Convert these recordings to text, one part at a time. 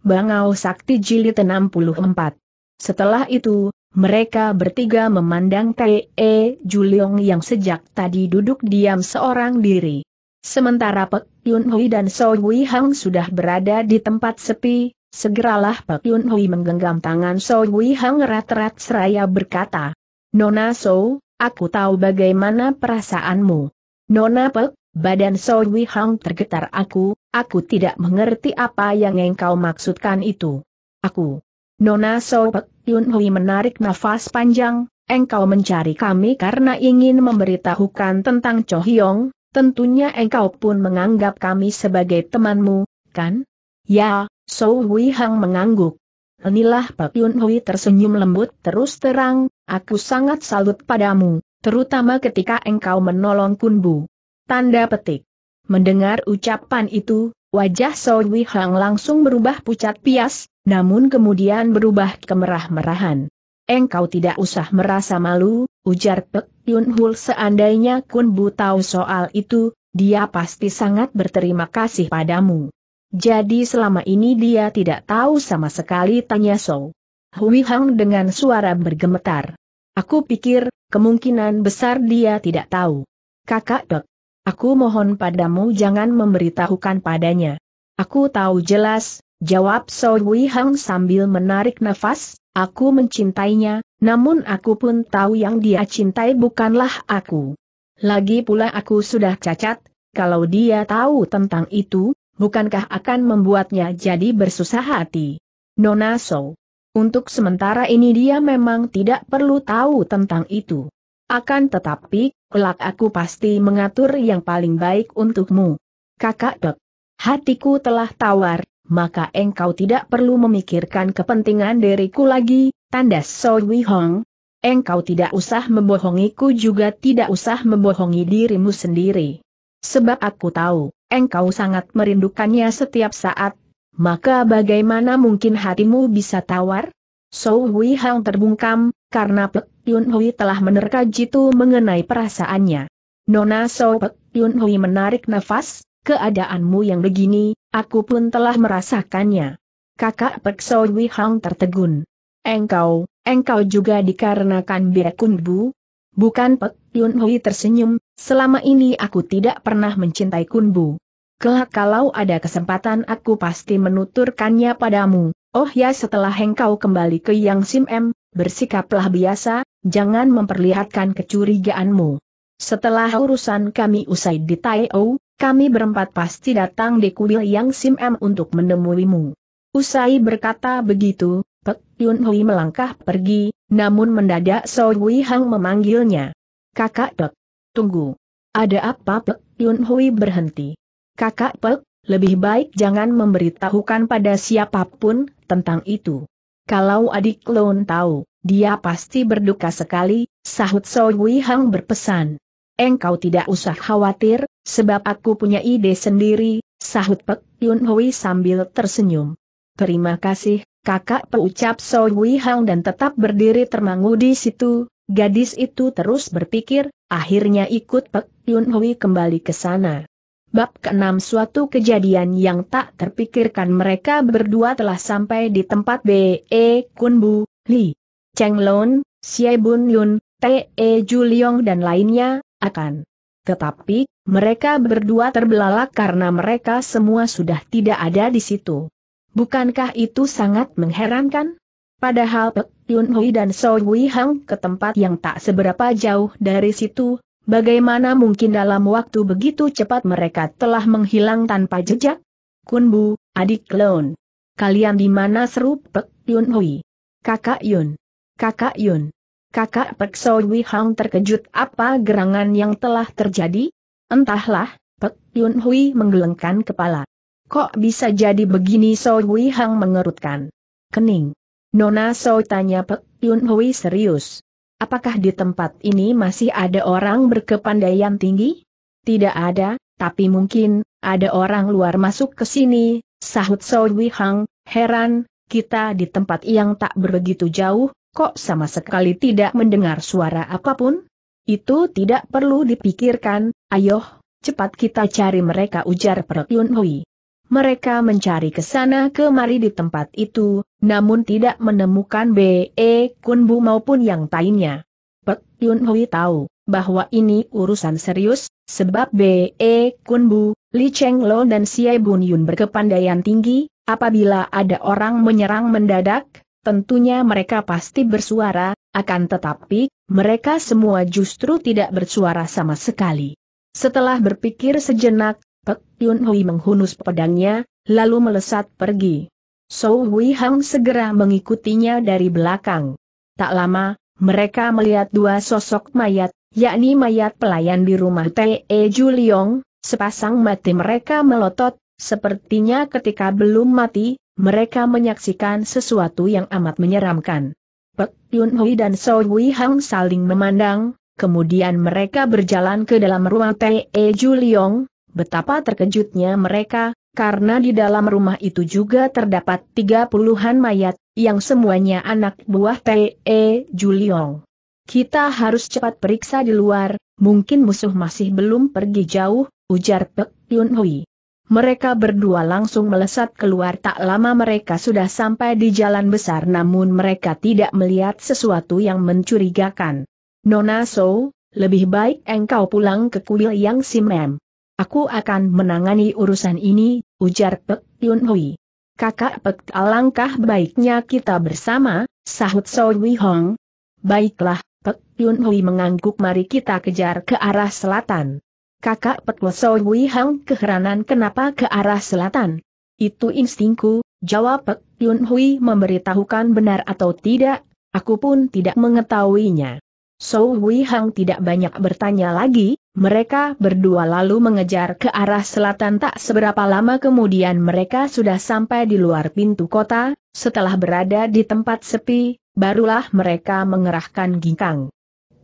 Bangau Sakti Jilid 64. Setelah itu, mereka bertiga memandang T.E. E Juliong yang sejak tadi duduk diam seorang diri. Sementara Pek Yun Hui dan So Hui Hang sudah berada di tempat sepi, segeralah Pek Yun Hui menggenggam tangan So Hui Hang rat-rat seraya berkata, Nona So, aku tahu bagaimana perasaanmu. Nona Pek, badan So Hui Hang tergetar aku, Aku tidak mengerti apa yang engkau maksudkan itu. Aku. Nona Sopek Yun Hui menarik nafas panjang, engkau mencari kami karena ingin memberitahukan tentang Cho Hyong, tentunya engkau pun menganggap kami sebagai temanmu, kan? Ya, So Hui Hang mengangguk. Inilah Pak Yun Hui tersenyum lembut terus terang, aku sangat salut padamu, terutama ketika engkau menolong Kun Bu. Tanda petik. Mendengar ucapan itu, wajah Sowi Hang langsung berubah pucat pias, namun kemudian berubah kemerah-merahan. Engkau tidak usah merasa malu, ujar Pek Yun Hul seandainya Kun Bu tahu soal itu, dia pasti sangat berterima kasih padamu. Jadi selama ini dia tidak tahu sama sekali tanya So. Hui Hang dengan suara bergemetar. Aku pikir, kemungkinan besar dia tidak tahu. Kakak Pek Aku mohon padamu jangan memberitahukan padanya. Aku tahu jelas, jawab So Wei Hang sambil menarik nafas, aku mencintainya, namun aku pun tahu yang dia cintai bukanlah aku. Lagi pula aku sudah cacat, kalau dia tahu tentang itu, bukankah akan membuatnya jadi bersusah hati? Nona So. Untuk sementara ini dia memang tidak perlu tahu tentang itu. Akan tetapi, Kelak aku pasti mengatur yang paling baik untukmu. Kakak dok. Hatiku telah tawar, maka engkau tidak perlu memikirkan kepentingan diriku lagi, tandas So Wi Hong. Engkau tidak usah membohongiku juga tidak usah membohongi dirimu sendiri. Sebab aku tahu, engkau sangat merindukannya setiap saat, maka bagaimana mungkin hatimu bisa tawar? So Hui Hang terbungkam, karena Pek Yun Hui telah menerka jitu mengenai perasaannya. Nona So Pek Yun Hui menarik nafas, keadaanmu yang begini, aku pun telah merasakannya. Kakak Pek So Hui Hang tertegun. Engkau, engkau juga dikarenakan Biakun Bu? Bukan Pek Yun Hui tersenyum, selama ini aku tidak pernah mencintai Kun Bu. Kelak kalau ada kesempatan aku pasti menuturkannya padamu, Oh ya setelah hengkau kembali ke Yang Sim M, bersikaplah biasa, jangan memperlihatkan kecurigaanmu. Setelah urusan kami usai di Tai O, kami berempat pasti datang di kuil Yang Sim M untuk menemuimu. Usai berkata begitu, Pek Yun Hui melangkah pergi, namun mendadak So Hui Hang memanggilnya. Kakak Pek, tunggu. Ada apa Pek Yun Hui berhenti? Kakak Pek, lebih baik jangan memberitahukan pada siapapun, tentang itu. Kalau adik Loon tahu, dia pasti berduka sekali, sahut Soe Wei Hang berpesan. Engkau tidak usah khawatir, sebab aku punya ide sendiri, sahut Pek Yun Hui sambil tersenyum. Terima kasih, kakak peucap Soe Wei Hang dan tetap berdiri termangu di situ, gadis itu terus berpikir, akhirnya ikut Pek Yun Hui kembali ke sana. Bab keenam suatu kejadian yang tak terpikirkan mereka berdua telah sampai di tempat B.E. Kunbu, Li, Cheng Lon, Xie Bun Yun, T.E. Juliong dan lainnya, akan. Tetapi, mereka berdua terbelalak karena mereka semua sudah tidak ada di situ. Bukankah itu sangat mengherankan? Padahal Pek Yun Hui dan So Hui Hang ke tempat yang tak seberapa jauh dari situ, Bagaimana mungkin dalam waktu begitu cepat mereka telah menghilang tanpa jejak? Kunbu, adik klon. Kalian di mana seru Pek Yun Hui? Kakak Yun. Kakak Yun. Kakak Pek So Wi Hang terkejut apa gerangan yang telah terjadi? Entahlah, Pek Yun Hui menggelengkan kepala. Kok bisa jadi begini So Wi Hang mengerutkan. Kening. Nona So tanya Pek Yun Hui serius. Apakah di tempat ini masih ada orang berkepandaian tinggi? Tidak ada, tapi mungkin, ada orang luar masuk ke sini, sahut Sowi Hang, heran, kita di tempat yang tak begitu jauh, kok sama sekali tidak mendengar suara apapun? Itu tidak perlu dipikirkan, ayo, cepat kita cari mereka ujar Yun Hui. Mereka mencari ke sana kemari di tempat itu, namun tidak menemukan B.E. E Kunbu maupun yang lainnya. Pek Yun Hui tahu bahwa ini urusan serius, sebab B.E. E Kunbu, Li Cheng Lo dan Xie Bun Yun berkepandaian tinggi, apabila ada orang menyerang mendadak, tentunya mereka pasti bersuara, akan tetapi, mereka semua justru tidak bersuara sama sekali. Setelah berpikir sejenak, Pek Yun Hui menghunus pedangnya, lalu melesat pergi. Sou Hui Hang segera mengikutinya dari belakang. Tak lama, mereka melihat dua sosok mayat, yakni mayat pelayan di rumah T.E. Juliong, sepasang mati mereka melotot, sepertinya ketika belum mati, mereka menyaksikan sesuatu yang amat menyeramkan. Pek Yun Hui dan Sou Hui Hang saling memandang, kemudian mereka berjalan ke dalam rumah T.E. Juliong, Betapa terkejutnya mereka, karena di dalam rumah itu juga terdapat tiga puluhan mayat, yang semuanya anak buah T.E. Juliong. Kita harus cepat periksa di luar, mungkin musuh masih belum pergi jauh, ujar Pek Yun Hui. Mereka berdua langsung melesat keluar tak lama mereka sudah sampai di jalan besar namun mereka tidak melihat sesuatu yang mencurigakan. Nona So, lebih baik engkau pulang ke kuil Yang Simem. Aku akan menangani urusan ini, ujar Pek Yun Hui. Kakak Pek alangkah baiknya kita bersama, sahut Soi Wi Hong. Baiklah, Pek Yun Hui mengangguk mari kita kejar ke arah selatan. Kakak Pek Soi Wi Hong keheranan kenapa ke arah selatan? Itu instingku, jawab Pek Yun Hui memberitahukan benar atau tidak, aku pun tidak mengetahuinya. Sou Wei Hang tidak banyak bertanya lagi, mereka berdua lalu mengejar ke arah selatan tak seberapa lama kemudian mereka sudah sampai di luar pintu kota, setelah berada di tempat sepi, barulah mereka mengerahkan ginkang.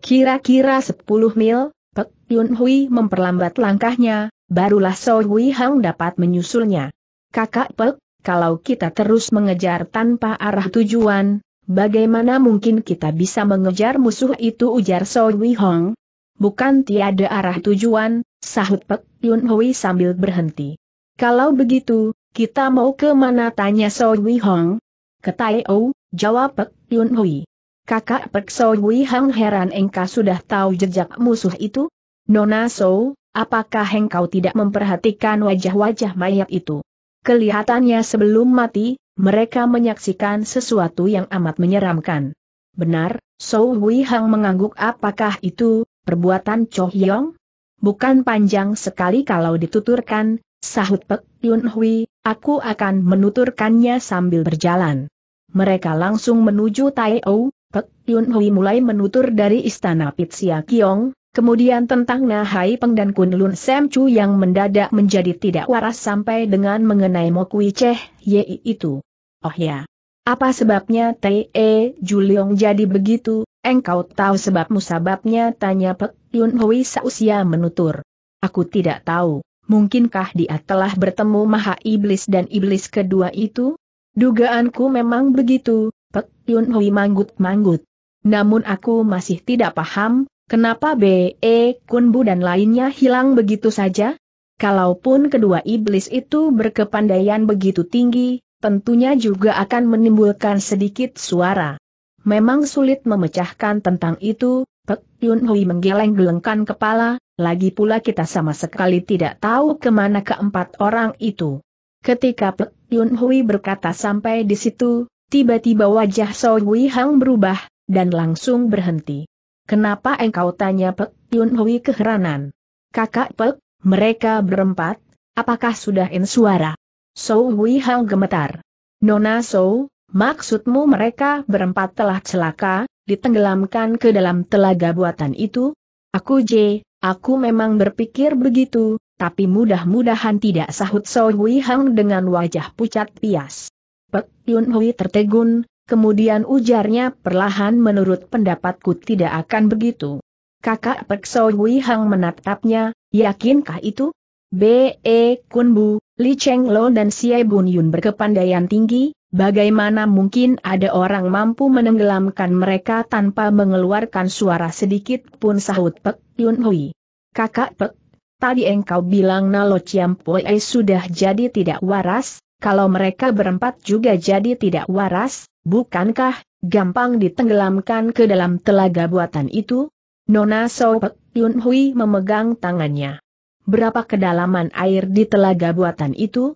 Kira-kira 10 mil, Pek Yun Hui memperlambat langkahnya, barulah Sou Wei Hang dapat menyusulnya. Kakak Pek, kalau kita terus mengejar tanpa arah tujuan, Bagaimana mungkin kita bisa mengejar musuh itu ujar So Wei Hong? Bukan tiada arah tujuan, sahut Pek Yun Hui sambil berhenti. Kalau begitu, kita mau ke mana tanya So Wei Hong? Ke Tai O, jawab Pek Yun Hui. Kakak Pek So Wei Hong heran engkau sudah tahu jejak musuh itu? Nona So, apakah engkau tidak memperhatikan wajah-wajah mayat itu? Kelihatannya sebelum mati, mereka menyaksikan sesuatu yang amat menyeramkan. Benar, Sou Hui Hang mengangguk apakah itu, perbuatan Cho Hyong? Bukan panjang sekali kalau dituturkan, sahut Pek Yun Hui, aku akan menuturkannya sambil berjalan. Mereka langsung menuju Tai O, Pek Yun Hui mulai menutur dari istana Pitsia Kiong, Kemudian tentang Nahai Peng dan Kunlun Sam Chu yang mendadak menjadi tidak waras sampai dengan mengenai Kui Cheh Yei itu. Oh ya. Apa sebabnya T.E. E Juliong jadi begitu? Engkau tahu sebabmu musababnya tanya Pek Yun Hui sausia menutur. Aku tidak tahu, mungkinkah dia telah bertemu Maha Iblis dan Iblis kedua itu? Dugaanku memang begitu, Pek Yun Hui manggut-manggut. Namun aku masih tidak paham, Kenapa B.E. Kunbu dan lainnya hilang begitu saja? Kalaupun kedua iblis itu berkepandaian begitu tinggi, tentunya juga akan menimbulkan sedikit suara. Memang sulit memecahkan tentang itu, Pek Yun Hui menggeleng-gelengkan kepala, lagi pula kita sama sekali tidak tahu kemana keempat orang itu. Ketika Pek Yun Hui berkata sampai di situ, tiba-tiba wajah So Wei Hang berubah, dan langsung berhenti. Kenapa engkau tanya Pek Yun Hui keheranan? Kakak Pek, mereka berempat, apakah sudah in suara? So Hui Hang gemetar. Nona So, maksudmu mereka berempat telah celaka, ditenggelamkan ke dalam telaga buatan itu? Aku J, aku memang berpikir begitu, tapi mudah-mudahan tidak sahut So Hui Hang dengan wajah pucat pias. Pek Yun Hui tertegun, Kemudian ujarnya perlahan menurut pendapatku tidak akan begitu. Kakak Pek So Hui Hang menatapnya, yakinkah itu? B.E. Bu Li Cheng Lo dan Xie Bun Yun berkepandaian tinggi, bagaimana mungkin ada orang mampu menenggelamkan mereka tanpa mengeluarkan suara sedikit pun sahut Pek Yun Hui. Kakak Pek, tadi engkau bilang Nalo Chiam Poe sudah jadi tidak waras, kalau mereka berempat juga jadi tidak waras, Bukankah, gampang ditenggelamkan ke dalam telaga buatan itu? Nona Soe Yun Hui memegang tangannya. Berapa kedalaman air di telaga buatan itu?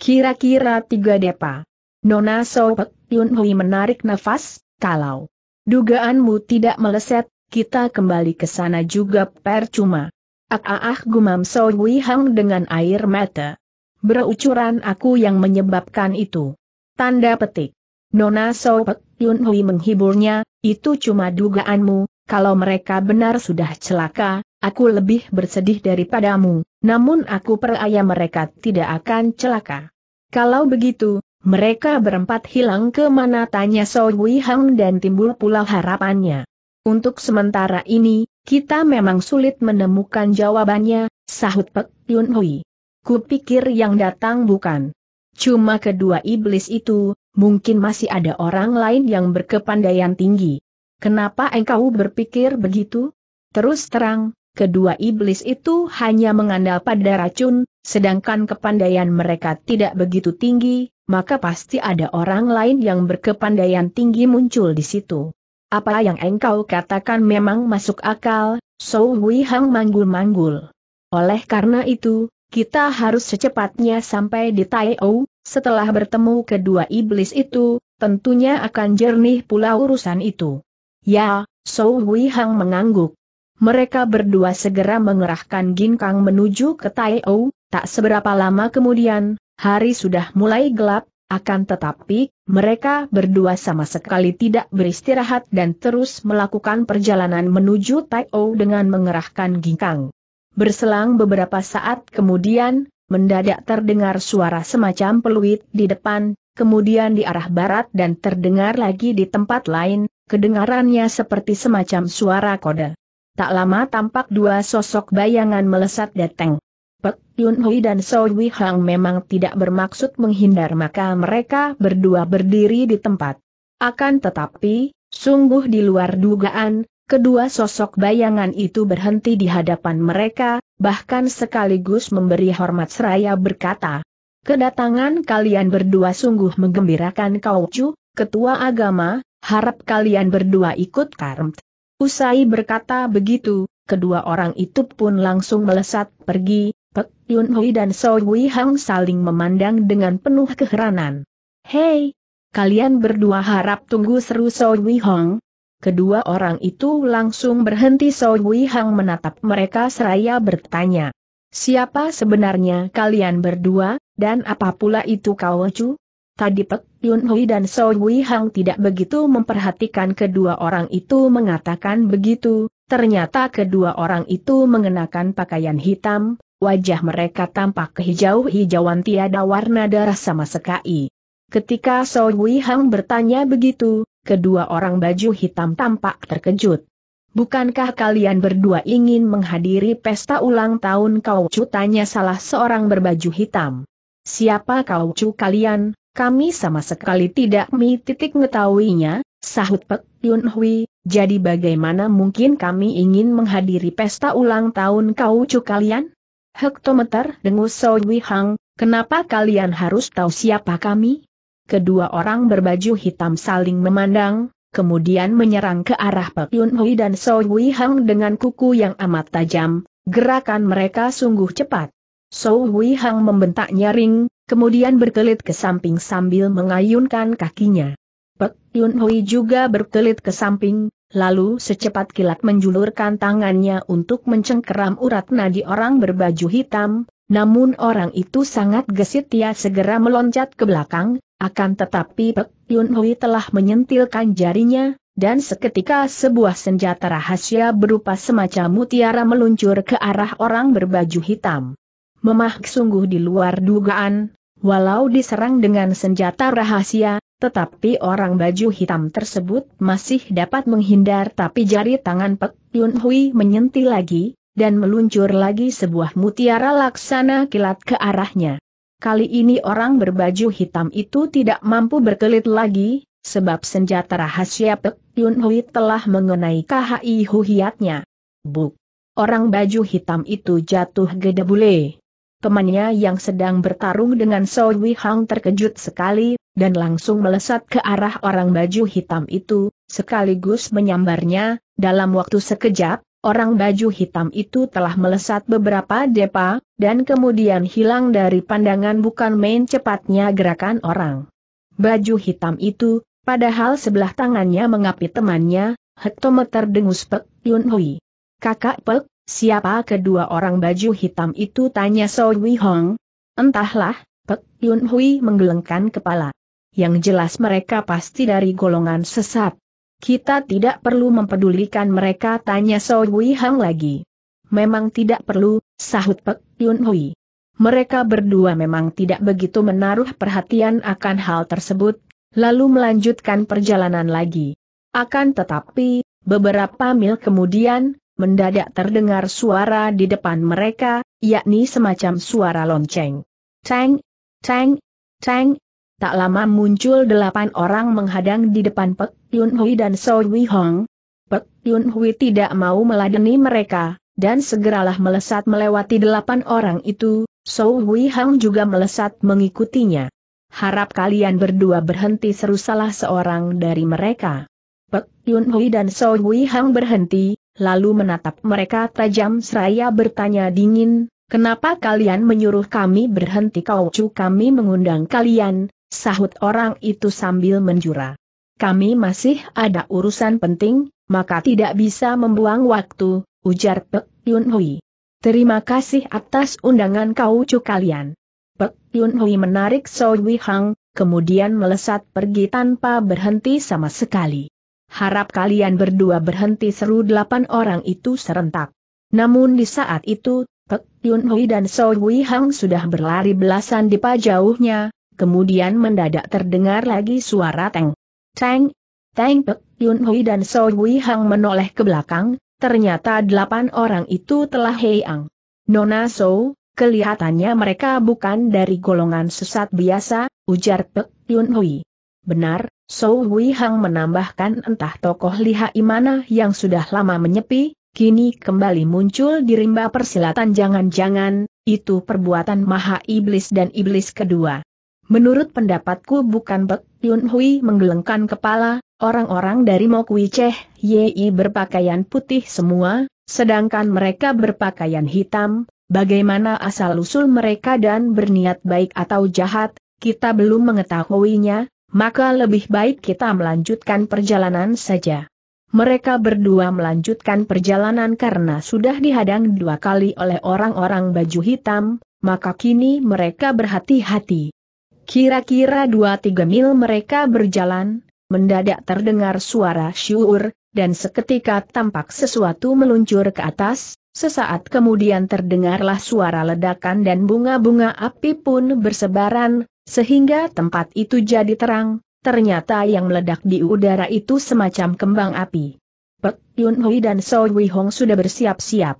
Kira-kira tiga depa. Nona Soe Yun Hui menarik nafas, kalau dugaanmu tidak meleset, kita kembali ke sana juga percuma. Ah ah ah gumam Soe Hang dengan air mata. Berucuran aku yang menyebabkan itu. Tanda petik. Nona Sopek, Yun Hui menghiburnya, itu cuma dugaanmu, kalau mereka benar sudah celaka, aku lebih bersedih daripadamu, namun aku percaya mereka tidak akan celaka. Kalau begitu, mereka berempat hilang ke mana tanya So Hui Hang dan timbul pula harapannya. Untuk sementara ini, kita memang sulit menemukan jawabannya, sahut Pek Yun Hui. Kupikir yang datang bukan. Cuma kedua iblis itu, mungkin masih ada orang lain yang berkepandaian tinggi. Kenapa engkau berpikir begitu? Terus terang, kedua iblis itu hanya mengandalkan pada racun, sedangkan kepandaian mereka tidak begitu tinggi, maka pasti ada orang lain yang berkepandaian tinggi muncul di situ. Apa yang engkau katakan memang masuk akal, Sou Hui Hang manggul-manggul. Oleh karena itu, kita harus secepatnya sampai di Taiou, setelah bertemu kedua iblis itu, tentunya akan jernih pula urusan itu. Ya, Sou Hui Hang mengangguk. Mereka berdua segera mengerahkan ginkang menuju ke Taiou, tak seberapa lama kemudian, hari sudah mulai gelap, akan tetapi, mereka berdua sama sekali tidak beristirahat dan terus melakukan perjalanan menuju Taiou dengan mengerahkan ginkang. Berselang beberapa saat kemudian, mendadak terdengar suara semacam peluit di depan, kemudian di arah barat dan terdengar lagi di tempat lain, kedengarannya seperti semacam suara kode. Tak lama tampak dua sosok bayangan melesat datang. Pek Yun Hui dan So Wei Hang memang tidak bermaksud menghindar maka mereka berdua berdiri di tempat. Akan tetapi, sungguh di luar dugaan, Kedua sosok bayangan itu berhenti di hadapan mereka, bahkan sekaligus memberi hormat seraya berkata, Kedatangan kalian berdua sungguh menggembirakan cu, Ketua Agama, harap kalian berdua ikut karmt. Usai berkata begitu, kedua orang itu pun langsung melesat pergi, Pek Yun Hui dan So Hui Hang saling memandang dengan penuh keheranan. Hei, kalian berdua harap tunggu seru So Hui Hong, Kedua orang itu langsung berhenti Soi Hui Hang menatap mereka seraya bertanya. Siapa sebenarnya kalian berdua, dan apa pula itu Kau cu? Tadi Pek Yun Hui dan Soi Hui Hang tidak begitu memperhatikan kedua orang itu mengatakan begitu, ternyata kedua orang itu mengenakan pakaian hitam, wajah mereka tampak kehijau-hijauan tiada warna darah sama sekali. Ketika Soi Hang bertanya begitu, kedua orang baju hitam tampak terkejut. Bukankah kalian berdua ingin menghadiri pesta ulang tahun kau cu tanya salah seorang berbaju hitam. Siapa kau cu kalian, kami sama sekali tidak mi titik ngetahuinya, sahut Pek Yun Hui, jadi bagaimana mungkin kami ingin menghadiri pesta ulang tahun kau cu kalian? Hektometer dengus Sowi Hang, kenapa kalian harus tahu siapa kami? kedua orang berbaju hitam saling memandang, kemudian menyerang ke arah Pak Yun Hui dan So Hui Hang dengan kuku yang amat tajam, gerakan mereka sungguh cepat. So Hui Hang membentak nyaring, kemudian berkelit ke samping sambil mengayunkan kakinya. Pak Yun Hui juga berkelit ke samping, lalu secepat kilat menjulurkan tangannya untuk mencengkeram urat nadi orang berbaju hitam, namun orang itu sangat gesit ia segera meloncat ke belakang, akan tetapi Pek Yun Hui telah menyentilkan jarinya, dan seketika sebuah senjata rahasia berupa semacam mutiara meluncur ke arah orang berbaju hitam. Memah sungguh di luar dugaan, walau diserang dengan senjata rahasia, tetapi orang baju hitam tersebut masih dapat menghindar tapi jari tangan Pek Yun Hui menyentil lagi, dan meluncur lagi sebuah mutiara laksana kilat ke arahnya. Kali ini orang berbaju hitam itu tidak mampu berkelit lagi, sebab senjata rahasia Pek Yun Hui telah mengenai KHI Huhiatnya. Buk! Orang baju hitam itu jatuh gede bule. Temannya yang sedang bertarung dengan Soe Wei Hang terkejut sekali, dan langsung melesat ke arah orang baju hitam itu, sekaligus menyambarnya, dalam waktu sekejap, orang baju hitam itu telah melesat beberapa depa, dan kemudian hilang dari pandangan bukan main cepatnya gerakan orang. Baju hitam itu, padahal sebelah tangannya mengapit temannya, hektometer dengus Pek Yun Hui. Kakak Pek, siapa kedua orang baju hitam itu tanya So Wi Hong. Entahlah, Pek Yun Hui menggelengkan kepala. Yang jelas mereka pasti dari golongan sesat. Kita tidak perlu mempedulikan mereka tanya So Hui Hang lagi. Memang tidak perlu, sahut Pek Yun Hui. Mereka berdua memang tidak begitu menaruh perhatian akan hal tersebut, lalu melanjutkan perjalanan lagi. Akan tetapi, beberapa mil kemudian, mendadak terdengar suara di depan mereka, yakni semacam suara lonceng. Ceng, ceng, ceng. Tak lama muncul delapan orang menghadang di depan Pek Yun Hui dan So Wei Hong. Pek Yun Hui tidak mau meladeni mereka, dan segeralah melesat melewati delapan orang itu, So Wei Hong juga melesat mengikutinya. Harap kalian berdua berhenti seru salah seorang dari mereka. Pek Yun Hui dan So Wei Hong berhenti, lalu menatap mereka tajam seraya bertanya dingin, Kenapa kalian menyuruh kami berhenti kau cu kami mengundang kalian, sahut orang itu sambil menjura kami masih ada urusan penting, maka tidak bisa membuang waktu, ujar Pek Yun Hui. Terima kasih atas undangan kau cu kalian. Pek Yun Hui menarik So Wei Hang, kemudian melesat pergi tanpa berhenti sama sekali. Harap kalian berdua berhenti seru delapan orang itu serentak. Namun di saat itu, Pek Yun Hui dan So Wei Hang sudah berlari belasan di pajauhnya, kemudian mendadak terdengar lagi suara teng Teng, Teng Pek, Yun Hui dan So Hui Hang menoleh ke belakang, ternyata delapan orang itu telah heiang. Nona So, kelihatannya mereka bukan dari golongan sesat biasa, ujar Pek Yun Hui. Benar, So Hui Hang menambahkan entah tokoh lihai mana yang sudah lama menyepi, kini kembali muncul di rimba persilatan jangan-jangan, itu perbuatan maha iblis dan iblis kedua. Menurut pendapatku bukan Bek Yun Hui menggelengkan kepala, orang-orang dari Mokwi Ceh, Yi berpakaian putih semua, sedangkan mereka berpakaian hitam, bagaimana asal-usul mereka dan berniat baik atau jahat, kita belum mengetahuinya, maka lebih baik kita melanjutkan perjalanan saja. Mereka berdua melanjutkan perjalanan karena sudah dihadang dua kali oleh orang-orang baju hitam, maka kini mereka berhati-hati. Kira-kira dua tiga mil mereka berjalan, mendadak terdengar suara syur, dan seketika tampak sesuatu meluncur ke atas, sesaat kemudian terdengarlah suara ledakan dan bunga-bunga api pun bersebaran, sehingga tempat itu jadi terang, ternyata yang meledak di udara itu semacam kembang api. Pek Yun Hui dan So Wei Hong sudah bersiap-siap.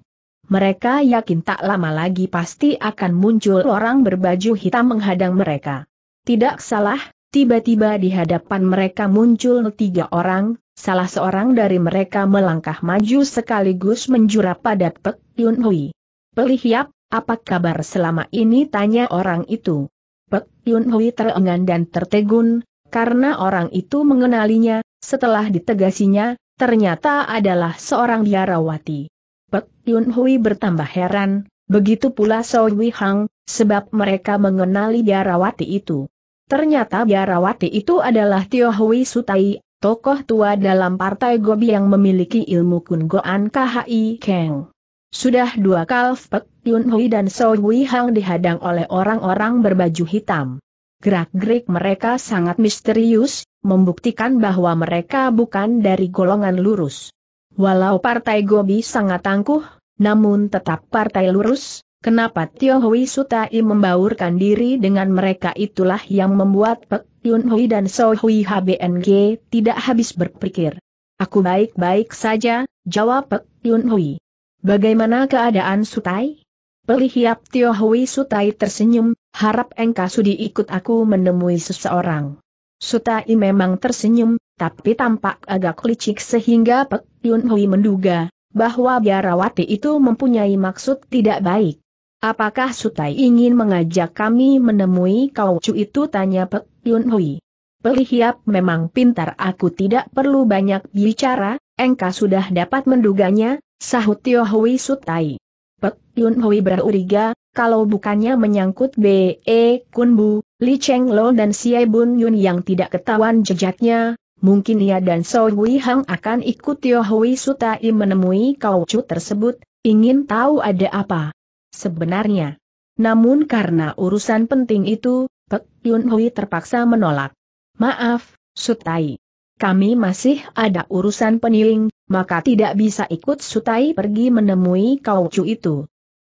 Mereka yakin tak lama lagi pasti akan muncul orang berbaju hitam menghadang mereka. Tidak salah, tiba-tiba di hadapan mereka muncul tiga orang, salah seorang dari mereka melangkah maju sekaligus menjura pada Pek Yun Hui. Pelihap, apa kabar selama ini tanya orang itu. Pek Yun Hui terengan dan tertegun, karena orang itu mengenalinya, setelah ditegasinya, ternyata adalah seorang biarawati. Pek Yun Hui bertambah heran, begitu pula Hui Hang, sebab mereka mengenali biarawati itu. Ternyata biarawati itu adalah Tio Hui Sutai, tokoh tua dalam partai Gobi yang memiliki ilmu kungoan KHI Keng. Sudah dua kali Pek Yun Hui dan So Hui Hang dihadang oleh orang-orang berbaju hitam. Gerak-gerik mereka sangat misterius, membuktikan bahwa mereka bukan dari golongan lurus. Walau partai Gobi sangat tangguh, namun tetap partai lurus, Kenapa Tio Hui Sutai membaurkan diri dengan mereka itulah yang membuat Pek Yun Hui dan So Hui HBNG tidak habis berpikir. Aku baik-baik saja, jawab Pek Yun Hui. Bagaimana keadaan Sutai? Pelihiap Tio Hui Sutai tersenyum, harap engkau sudi ikut aku menemui seseorang. Sutai memang tersenyum, tapi tampak agak licik sehingga Pek Yun Hui menduga bahwa biarawati itu mempunyai maksud tidak baik. Apakah Sutai ingin mengajak kami menemui kau cu itu tanya Pek Yun Hui. Pelihiap memang pintar aku tidak perlu banyak bicara, engkau sudah dapat menduganya, sahut Tio Hui Sutai. Pek Yun Hui beruriga, kalau bukannya menyangkut B.E. Kunbu, Li Cheng Lo dan Xie Bun Yun yang tidak ketahuan jejaknya, mungkin ia dan So Hui Hang akan ikut Tio Hui Sutai menemui kau cu tersebut, ingin tahu ada apa sebenarnya. Namun karena urusan penting itu, Pek Yun Hui terpaksa menolak. Maaf, Sutai. Kami masih ada urusan peniling, maka tidak bisa ikut Sutai pergi menemui kau kaucu itu.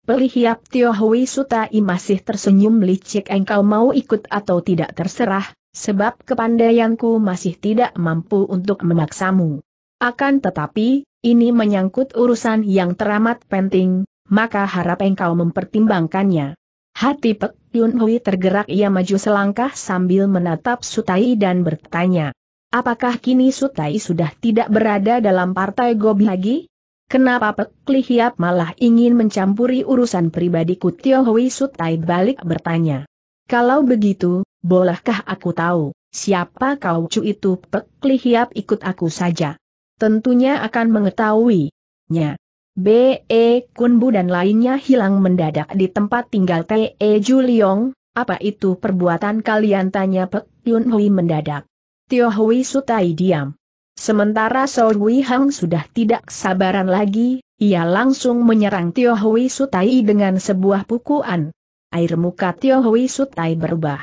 Pelihiap Tio Hui Sutai masih tersenyum licik engkau mau ikut atau tidak terserah, sebab kepandaianku masih tidak mampu untuk memaksamu. Akan tetapi, ini menyangkut urusan yang teramat penting, maka harap engkau mempertimbangkannya. Hati Pek Yun Hui tergerak ia maju selangkah sambil menatap Sutai dan bertanya. Apakah kini Sutai sudah tidak berada dalam partai Gobi lagi? Kenapa Pek Lihiap malah ingin mencampuri urusan pribadi Tio Hui Sutai balik bertanya. Kalau begitu, bolehkah aku tahu, siapa kau cu itu Pek Lihiap ikut aku saja? Tentunya akan mengetahui.nya B.E. Kunbu dan lainnya hilang mendadak di tempat tinggal T.E. Juliong, apa itu perbuatan kalian tanya Pek Yun Hui mendadak. Tio Hui Sutai diam. Sementara So Hui Hang sudah tidak sabaran lagi, ia langsung menyerang Tio Hui Sutai dengan sebuah pukuan. Air muka Tio Hui Sutai berubah.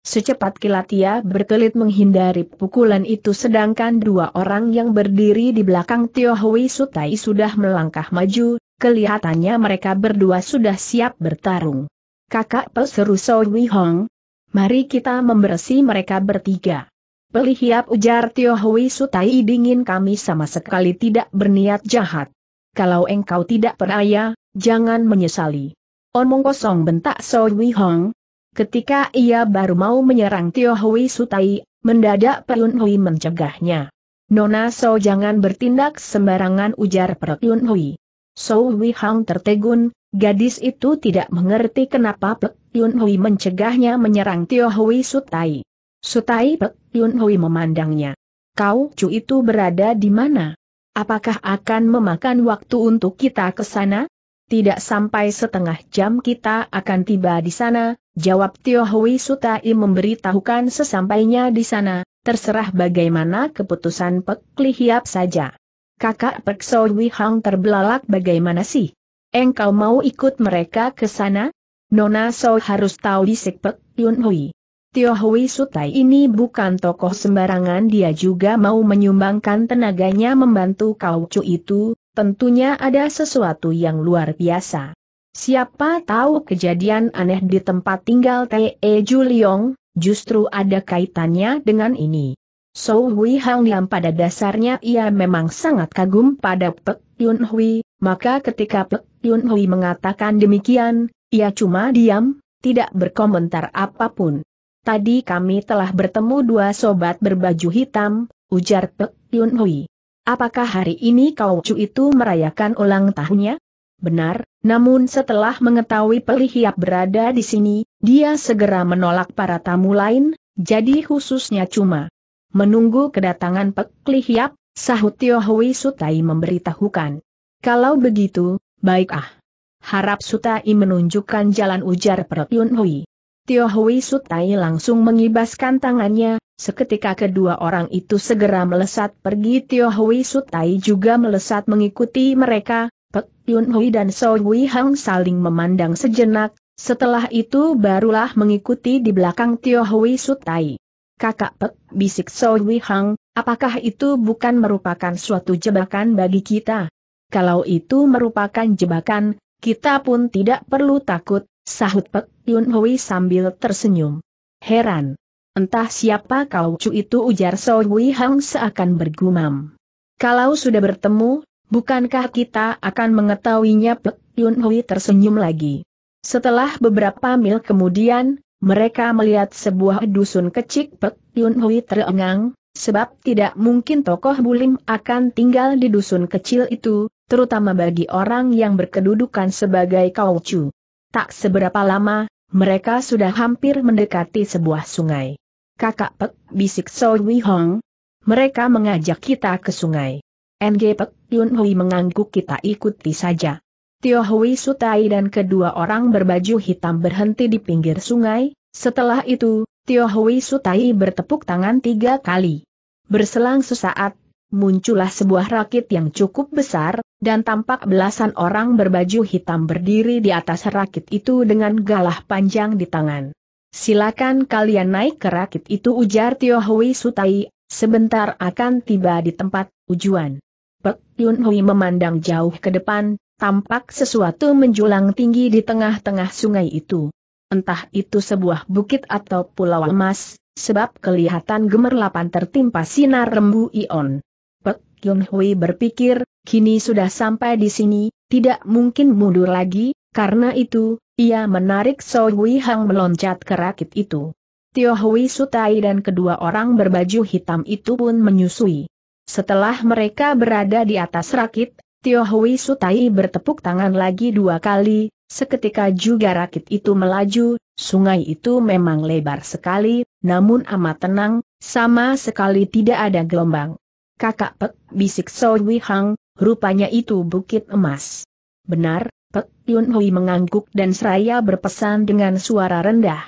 Secepat kilat ia berkelit menghindari pukulan itu sedangkan dua orang yang berdiri di belakang Tio Hui Sutai sudah melangkah maju, kelihatannya mereka berdua sudah siap bertarung. Kakak peseru So Wei Hong, mari kita membersih mereka bertiga. Pelih ujar Tio Hui Sutai dingin kami sama sekali tidak berniat jahat. Kalau engkau tidak peraya, jangan menyesali. Omong kosong bentak So Wei Hong, Ketika ia baru mau menyerang Tio Hui Sutai, mendadak Perun Hui mencegahnya. Nona So jangan bertindak sembarangan ujar Perun Hui. So Hui Hang tertegun, gadis itu tidak mengerti kenapa Pek Hui mencegahnya menyerang Tio Hui Sutai. Sutai Pek Hui memandangnya. Kau cu itu berada di mana? Apakah akan memakan waktu untuk kita ke sana? Tidak sampai setengah jam kita akan tiba di sana, Jawab Tio Hui Sutai memberitahukan sesampainya di sana, terserah bagaimana keputusan Pek Li Hiap saja. Kakak Pek So Wi Hang terbelalak bagaimana sih? Engkau mau ikut mereka ke sana? Nona So harus tahu bisik Pek Yun Hui. Tio Hui Sutai ini bukan tokoh sembarangan dia juga mau menyumbangkan tenaganya membantu kau cu itu, tentunya ada sesuatu yang luar biasa. Siapa tahu kejadian aneh di tempat tinggal T.E. Juliong, justru ada kaitannya dengan ini. So Hui Hang Liam pada dasarnya ia memang sangat kagum pada Pek Yun Hui, maka ketika Pek Yun Hui mengatakan demikian, ia cuma diam, tidak berkomentar apapun. Tadi kami telah bertemu dua sobat berbaju hitam, ujar Pek Yun Hui. Apakah hari ini kau cu itu merayakan ulang tahunnya? Benar, namun setelah mengetahui Pelihiap berada di sini, dia segera menolak para tamu lain, jadi khususnya cuma menunggu kedatangan Pelihiap, sahut Tio Hui Sutai memberitahukan. Kalau begitu, baik ah. Harap Sutai menunjukkan jalan ujar Pertiun Hui. Tio Hui Sutai langsung mengibaskan tangannya, seketika kedua orang itu segera melesat pergi Tio Hui Sutai juga melesat mengikuti mereka, Pek Yun Hui dan So Hui Hang saling memandang sejenak, setelah itu barulah mengikuti di belakang Tio Hui Sutai. Kakak Pek, bisik So Hui Hang, apakah itu bukan merupakan suatu jebakan bagi kita? Kalau itu merupakan jebakan, kita pun tidak perlu takut, sahut Pek Yun Hui sambil tersenyum. Heran. Entah siapa kau cu itu ujar So Hui Hang seakan bergumam. Kalau sudah bertemu, Bukankah kita akan mengetahuinya Pek Yun Hui tersenyum lagi. Setelah beberapa mil kemudian, mereka melihat sebuah dusun kecil Pek Yun Hui terengang, sebab tidak mungkin tokoh bulim akan tinggal di dusun kecil itu, terutama bagi orang yang berkedudukan sebagai kaucu. Tak seberapa lama, mereka sudah hampir mendekati sebuah sungai. Kakak Pek bisik Sowi Hong. Mereka mengajak kita ke sungai. NG Pek Yun Hui mengangguk kita ikuti saja. Tio Hui Sutai dan kedua orang berbaju hitam berhenti di pinggir sungai, setelah itu, Tio Hui Sutai bertepuk tangan tiga kali. Berselang sesaat, muncullah sebuah rakit yang cukup besar, dan tampak belasan orang berbaju hitam berdiri di atas rakit itu dengan galah panjang di tangan. Silakan kalian naik ke rakit itu ujar Tio Hui Sutai, sebentar akan tiba di tempat ujuan. Pek Yun Hui memandang jauh ke depan, tampak sesuatu menjulang tinggi di tengah-tengah sungai itu. Entah itu sebuah bukit atau pulau emas, sebab kelihatan gemerlapan tertimpa sinar rembu ion. Pek Yun Hui berpikir, kini sudah sampai di sini, tidak mungkin mundur lagi, karena itu, ia menarik So Hui Hang meloncat ke rakit itu. Tio Hui Sutai dan kedua orang berbaju hitam itu pun menyusui. Setelah mereka berada di atas rakit, Tio Hui Sutai bertepuk tangan lagi dua kali, seketika juga rakit itu melaju, sungai itu memang lebar sekali, namun amat tenang, sama sekali tidak ada gelombang. Kakak Pek, bisik So Hang, rupanya itu bukit emas. Benar, Pek Yun Hui mengangguk dan seraya berpesan dengan suara rendah.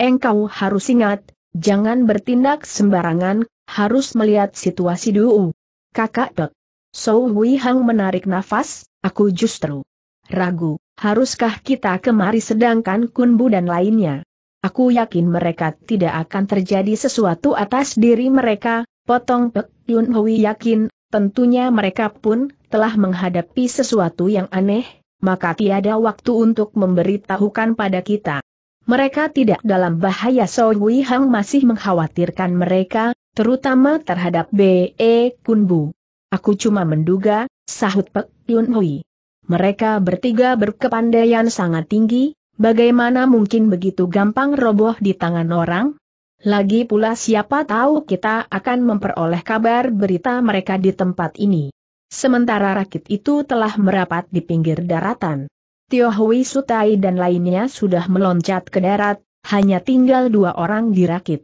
Engkau harus ingat, jangan bertindak sembarangan, harus melihat situasi dulu. Kakak Dot. So Hui Hang menarik nafas, aku justru ragu, haruskah kita kemari sedangkan Kunbu dan lainnya. Aku yakin mereka tidak akan terjadi sesuatu atas diri mereka, potong Pek Yun Hui yakin, tentunya mereka pun telah menghadapi sesuatu yang aneh, maka tiada waktu untuk memberitahukan pada kita. Mereka tidak dalam bahaya So Hui Hang masih mengkhawatirkan mereka, terutama terhadap B.E. Kunbu. Aku cuma menduga, sahut Pek Yun Hui. Mereka bertiga berkepandaian sangat tinggi, bagaimana mungkin begitu gampang roboh di tangan orang? Lagi pula siapa tahu kita akan memperoleh kabar berita mereka di tempat ini. Sementara rakit itu telah merapat di pinggir daratan. Tio Hui Sutai dan lainnya sudah meloncat ke darat, hanya tinggal dua orang di rakit.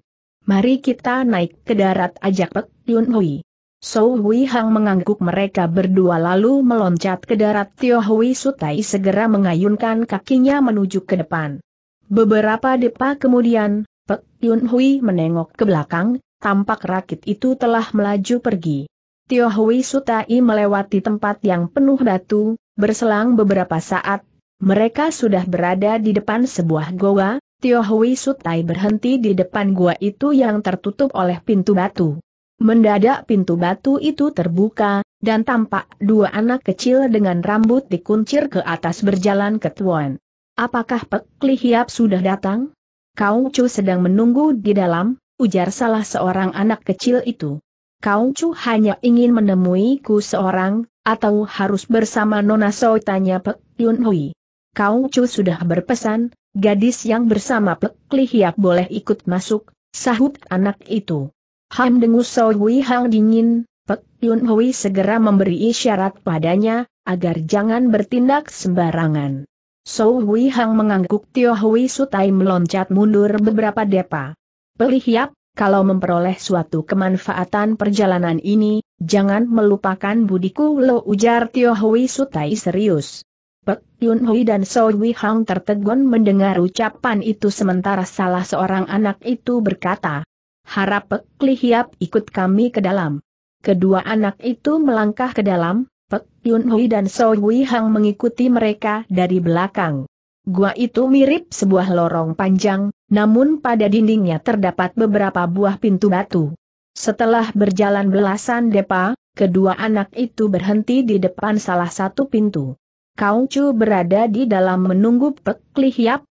Mari kita naik ke darat ajak Pek Yun Hui. So Hui Hang mengangguk mereka berdua lalu meloncat ke darat Tio Hui Sutai segera mengayunkan kakinya menuju ke depan. Beberapa depa kemudian, Pek Yun Hui menengok ke belakang, tampak rakit itu telah melaju pergi. Tio Hui Sutai melewati tempat yang penuh batu, berselang beberapa saat, mereka sudah berada di depan sebuah goa, Tio Hui Sutai berhenti di depan gua itu yang tertutup oleh pintu batu. Mendadak pintu batu itu terbuka, dan tampak dua anak kecil dengan rambut dikuncir ke atas berjalan ke Tuan. Apakah Pek Li sudah datang? Kau Chu sedang menunggu di dalam, ujar salah seorang anak kecil itu. Kau Chu hanya ingin menemuiku seorang, atau harus bersama Nona So tanya Pek Yun Hui. Kau Chu sudah berpesan, gadis yang bersama Pek Lihiak boleh ikut masuk, sahut anak itu. Ham dengus Sohui Hang dingin, Pek Yun Hui segera memberi isyarat padanya, agar jangan bertindak sembarangan. Sohui Hui Hang mengangguk Tio Hui Sutai meloncat mundur beberapa depa. Pelihiap, kalau memperoleh suatu kemanfaatan perjalanan ini, jangan melupakan budiku lo ujar Tio Hui Sutai serius. Pek Yun Hui dan So Wei Hang tertegun mendengar ucapan itu sementara salah seorang anak itu berkata, Harap Pek Li Hiap ikut kami ke dalam. Kedua anak itu melangkah ke dalam, Pek Yun Hui dan So Wei Hang mengikuti mereka dari belakang. Gua itu mirip sebuah lorong panjang, namun pada dindingnya terdapat beberapa buah pintu batu. Setelah berjalan belasan depa, kedua anak itu berhenti di depan salah satu pintu. Kau Chu berada di dalam menunggu Pek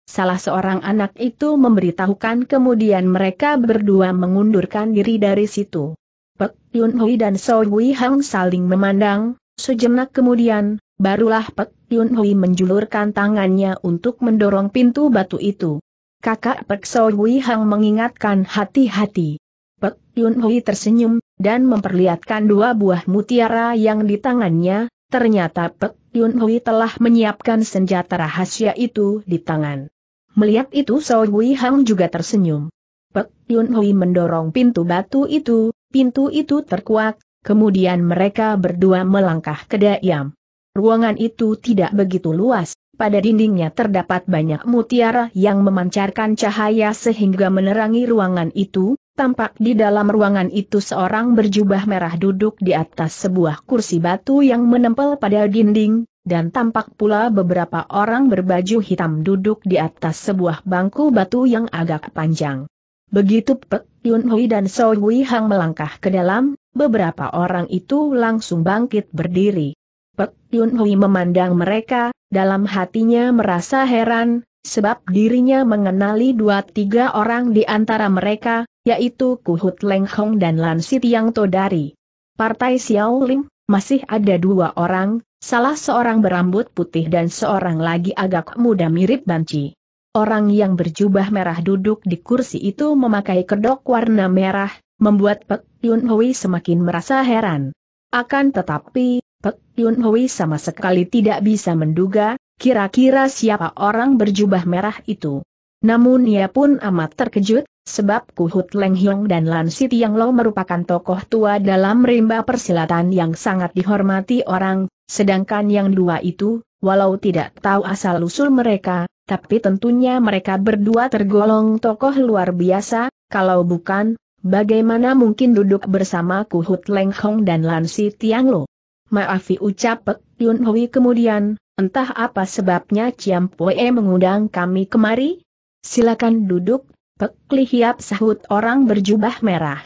salah seorang anak itu memberitahukan kemudian mereka berdua mengundurkan diri dari situ. Pek Yun Hui dan So Hui Hang saling memandang, sejenak kemudian, barulah Pek Yun Hui menjulurkan tangannya untuk mendorong pintu batu itu. Kakak Pek So Hui Hang mengingatkan hati-hati. Pek Yun Hui tersenyum, dan memperlihatkan dua buah mutiara yang di tangannya, Ternyata Pek Yun Hui telah menyiapkan senjata rahasia itu di tangan. Melihat itu Soe Gui Hang juga tersenyum. Pek Yun Hui mendorong pintu batu itu, pintu itu terkuak, kemudian mereka berdua melangkah ke dayam. Ruangan itu tidak begitu luas, pada dindingnya terdapat banyak mutiara yang memancarkan cahaya sehingga menerangi ruangan itu, Tampak di dalam ruangan itu seorang berjubah merah duduk di atas sebuah kursi batu yang menempel pada dinding, dan tampak pula beberapa orang berbaju hitam duduk di atas sebuah bangku batu yang agak panjang. Begitu Pek Yun Hui dan So Hui Hang melangkah ke dalam, beberapa orang itu langsung bangkit berdiri. Pek Yun Hui memandang mereka, dalam hatinya merasa heran, sebab dirinya mengenali dua tiga orang di antara mereka, yaitu Kuhut Leng Hong dan Lan Sitiang Todari. Partai Xiao Lim, masih ada dua orang, salah seorang berambut putih dan seorang lagi agak muda mirip Banci. Orang yang berjubah merah duduk di kursi itu memakai kedok warna merah, membuat Pek Yun Hui semakin merasa heran. Akan tetapi, Pek Yun Hui sama sekali tidak bisa menduga, kira-kira siapa orang berjubah merah itu. Namun ia pun amat terkejut, Sebab Kuhut Leng Hiong dan Lan Si Tiang Lo merupakan tokoh tua dalam rimba persilatan yang sangat dihormati orang, sedangkan yang dua itu, walau tidak tahu asal-usul mereka, tapi tentunya mereka berdua tergolong tokoh luar biasa, kalau bukan, bagaimana mungkin duduk bersama Kuhut Leng Hong dan Lan Si Tiang Lo? Maafi ucap Pek Yun Hui kemudian, entah apa sebabnya Ciam Pue mengundang kami kemari? Silakan duduk, Peklihiap sahut orang berjubah merah.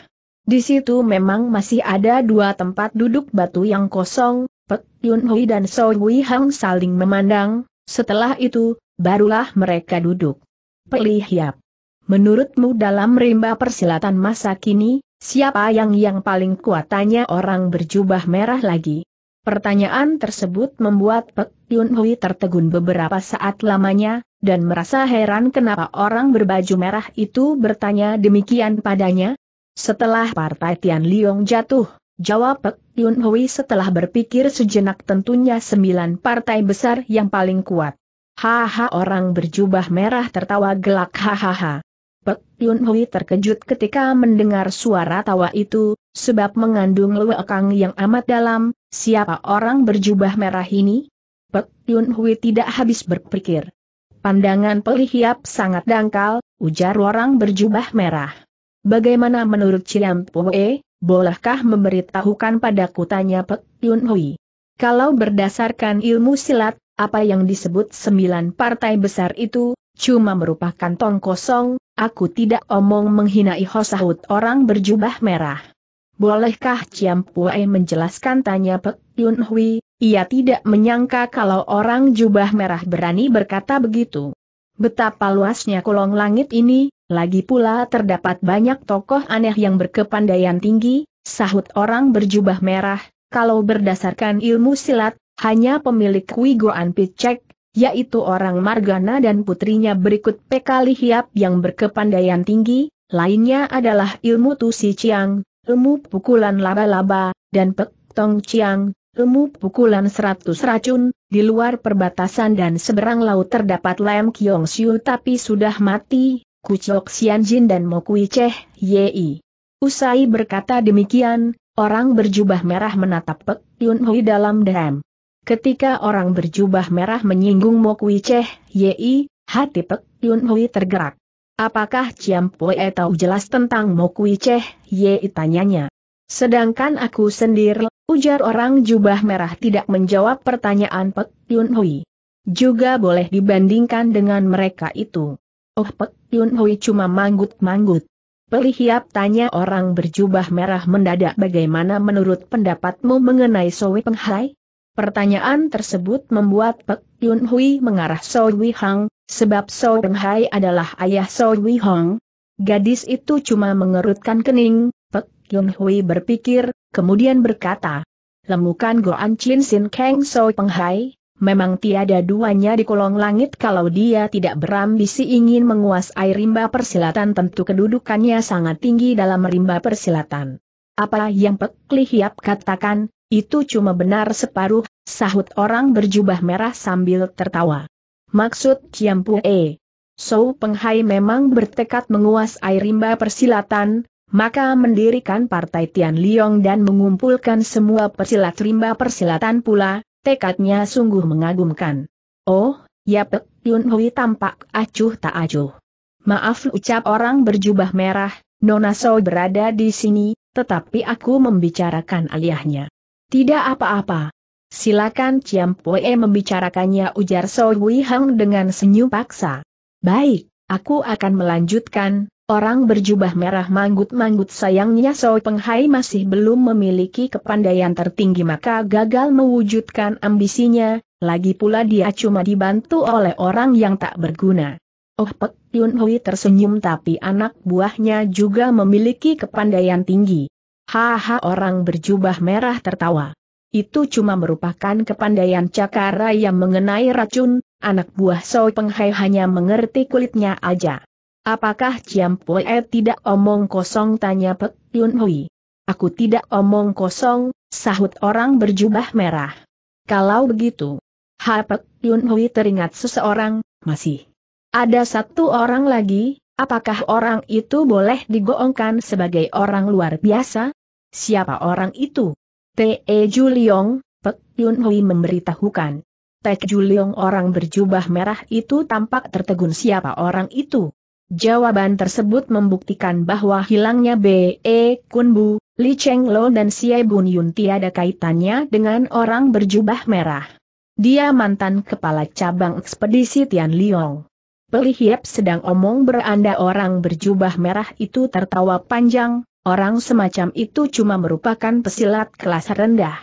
Di situ memang masih ada dua tempat duduk batu yang kosong, Pek Yun Hui dan So Hui Hang saling memandang, setelah itu, barulah mereka duduk. Peklihiap. Menurutmu dalam rimba persilatan masa kini, siapa yang yang paling kuat tanya orang berjubah merah lagi? Pertanyaan tersebut membuat Pek Yun Hui tertegun beberapa saat lamanya, dan merasa heran kenapa orang berbaju merah itu bertanya demikian padanya. Setelah partai Tian Liong jatuh, jawab Pek Yun Hui setelah berpikir sejenak tentunya sembilan partai besar yang paling kuat. Haha orang berjubah merah tertawa gelak hahaha. Pek Yun Hui terkejut ketika mendengar suara tawa itu, Sebab mengandung lewekang yang amat dalam, siapa orang berjubah merah ini? Pek Yun Hui tidak habis berpikir. Pandangan Peli sangat dangkal, ujar orang berjubah merah. Bagaimana menurut Ciam Pue, bolehkah memberitahukan padaku tanya Pek Yun Hui? Kalau berdasarkan ilmu silat, apa yang disebut sembilan partai besar itu, cuma merupakan tong kosong, aku tidak omong menghinai hosahut orang berjubah merah. Bolehkah Ciam Pue menjelaskan tanya Pek Yun Hui, ia tidak menyangka kalau orang jubah merah berani berkata begitu. Betapa luasnya kolong langit ini, lagi pula terdapat banyak tokoh aneh yang berkepandaian tinggi, sahut orang berjubah merah, kalau berdasarkan ilmu silat, hanya pemilik Kui Goan Picek, yaitu orang Margana dan putrinya berikut Pekali Hiap yang berkepandaian tinggi, lainnya adalah ilmu Tusi Ciang, ilmu pukulan laba-laba, dan Pek Tong Chiang, ilmu pukulan seratus racun, di luar perbatasan dan seberang laut terdapat Lam Kiong Siu tapi sudah mati, Kucok Sian Jin dan Mokui Cheh Yei. Usai berkata demikian, orang berjubah merah menatap Pek Yun Hui dalam dam. Ketika orang berjubah merah menyinggung Mokui Cheh Yei, hati Pek Yun Hui tergerak. Apakah Ciam Poe tahu jelas tentang Mokui Cheh, ye tanyanya. Sedangkan aku sendiri, ujar orang jubah merah tidak menjawab pertanyaan Pek Yun Hui. Juga boleh dibandingkan dengan mereka itu. Oh Pek Yun Hui cuma manggut-manggut. Pelihiap tanya orang berjubah merah mendadak bagaimana menurut pendapatmu mengenai Soe Penghai? Pertanyaan tersebut membuat Pek Yun Hui mengarah Sowi Hang, Sebab So Reng Hai adalah ayah So Wei Hong. Gadis itu cuma mengerutkan kening, Pek Yun Hui berpikir, kemudian berkata, Lemukan Goan Chin Sin Kang So Peng Hai, memang tiada duanya di kolong langit kalau dia tidak berambisi ingin menguasai rimba persilatan tentu kedudukannya sangat tinggi dalam rimba persilatan. Apa yang Pek Li Hiap katakan, itu cuma benar separuh, sahut orang berjubah merah sambil tertawa. Maksud Pue. So Penghai memang bertekad menguasai rimba persilatan, maka mendirikan Partai Tian Liong dan mengumpulkan semua persilat rimba persilatan pula, tekadnya sungguh mengagumkan. Oh, Yapek Yun Hui tampak acuh tak acuh. Maaf ucap orang berjubah merah, Nona So berada di sini, tetapi aku membicarakan ayahnya. Tidak apa-apa, Silakan Ciam Pue membicarakannya ujar So Hui Hang dengan senyum paksa. Baik, aku akan melanjutkan, orang berjubah merah manggut-manggut sayangnya So Penghai masih belum memiliki kepandaian tertinggi maka gagal mewujudkan ambisinya, lagi pula dia cuma dibantu oleh orang yang tak berguna. Oh Pek Yun Hui tersenyum tapi anak buahnya juga memiliki kepandaian tinggi. Haha orang berjubah merah tertawa. Itu cuma merupakan kepandaian cakara yang mengenai racun, anak buah Soe Penghai hanya mengerti kulitnya aja. Apakah Ciam Pue tidak omong kosong tanya Pek Yun Hui? Aku tidak omong kosong, sahut orang berjubah merah. Kalau begitu, Ha Pek Yun Hui teringat seseorang, masih. Ada satu orang lagi, apakah orang itu boleh digoongkan sebagai orang luar biasa? Siapa orang itu? Te Juliong, Pek Yun Hui memberitahukan. Tek Juliong orang berjubah merah itu tampak tertegun siapa orang itu. Jawaban tersebut membuktikan bahwa hilangnya B.E. Kunbu, Li Cheng Lo dan Xie Bun Yun tiada kaitannya dengan orang berjubah merah. Dia mantan kepala cabang ekspedisi Tian Liong. Pelihiap sedang omong beranda orang berjubah merah itu tertawa panjang, Orang semacam itu cuma merupakan pesilat kelas rendah.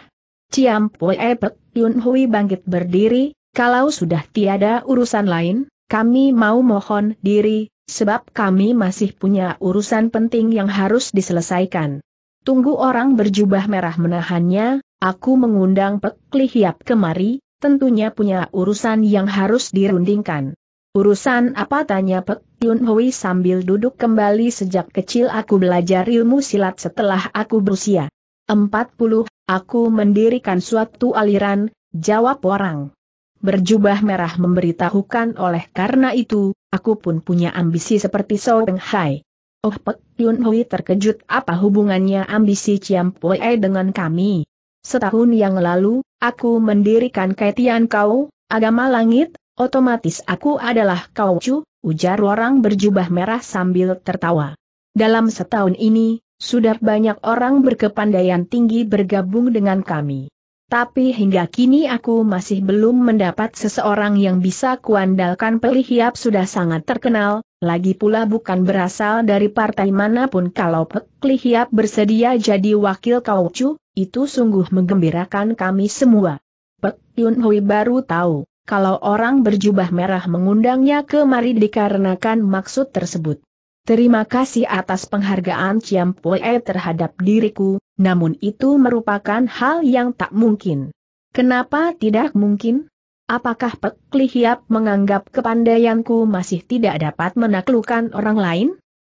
Ciam Pue Pek Yun Hui bangkit berdiri, kalau sudah tiada urusan lain, kami mau mohon diri, sebab kami masih punya urusan penting yang harus diselesaikan. Tunggu orang berjubah merah menahannya, aku mengundang Pek Lihiap kemari, tentunya punya urusan yang harus dirundingkan. Urusan apa tanya Pek Yun Hui sambil duduk kembali sejak kecil aku belajar ilmu silat setelah aku berusia 40, aku mendirikan suatu aliran, jawab orang. Berjubah merah memberitahukan oleh karena itu, aku pun punya ambisi seperti Peng Hai. Oh Pek Yun Hui terkejut apa hubungannya ambisi Ciam Pue dengan kami. Setahun yang lalu, aku mendirikan Kaitian Kau, agama langit, Otomatis aku adalah kau cu, ujar orang berjubah merah sambil tertawa. Dalam setahun ini, sudah banyak orang berkepandaian tinggi bergabung dengan kami. Tapi hingga kini aku masih belum mendapat seseorang yang bisa kuandalkan pelihiap sudah sangat terkenal, lagi pula bukan berasal dari partai manapun kalau pelihiap bersedia jadi wakil kau cu, itu sungguh menggembirakan kami semua. Pek Yun Hui baru tahu kalau orang berjubah merah mengundangnya kemari dikarenakan maksud tersebut. Terima kasih atas penghargaan Ciam Pue terhadap diriku, namun itu merupakan hal yang tak mungkin. Kenapa tidak mungkin? Apakah Pek Lihiap menganggap kepandaianku masih tidak dapat menaklukkan orang lain?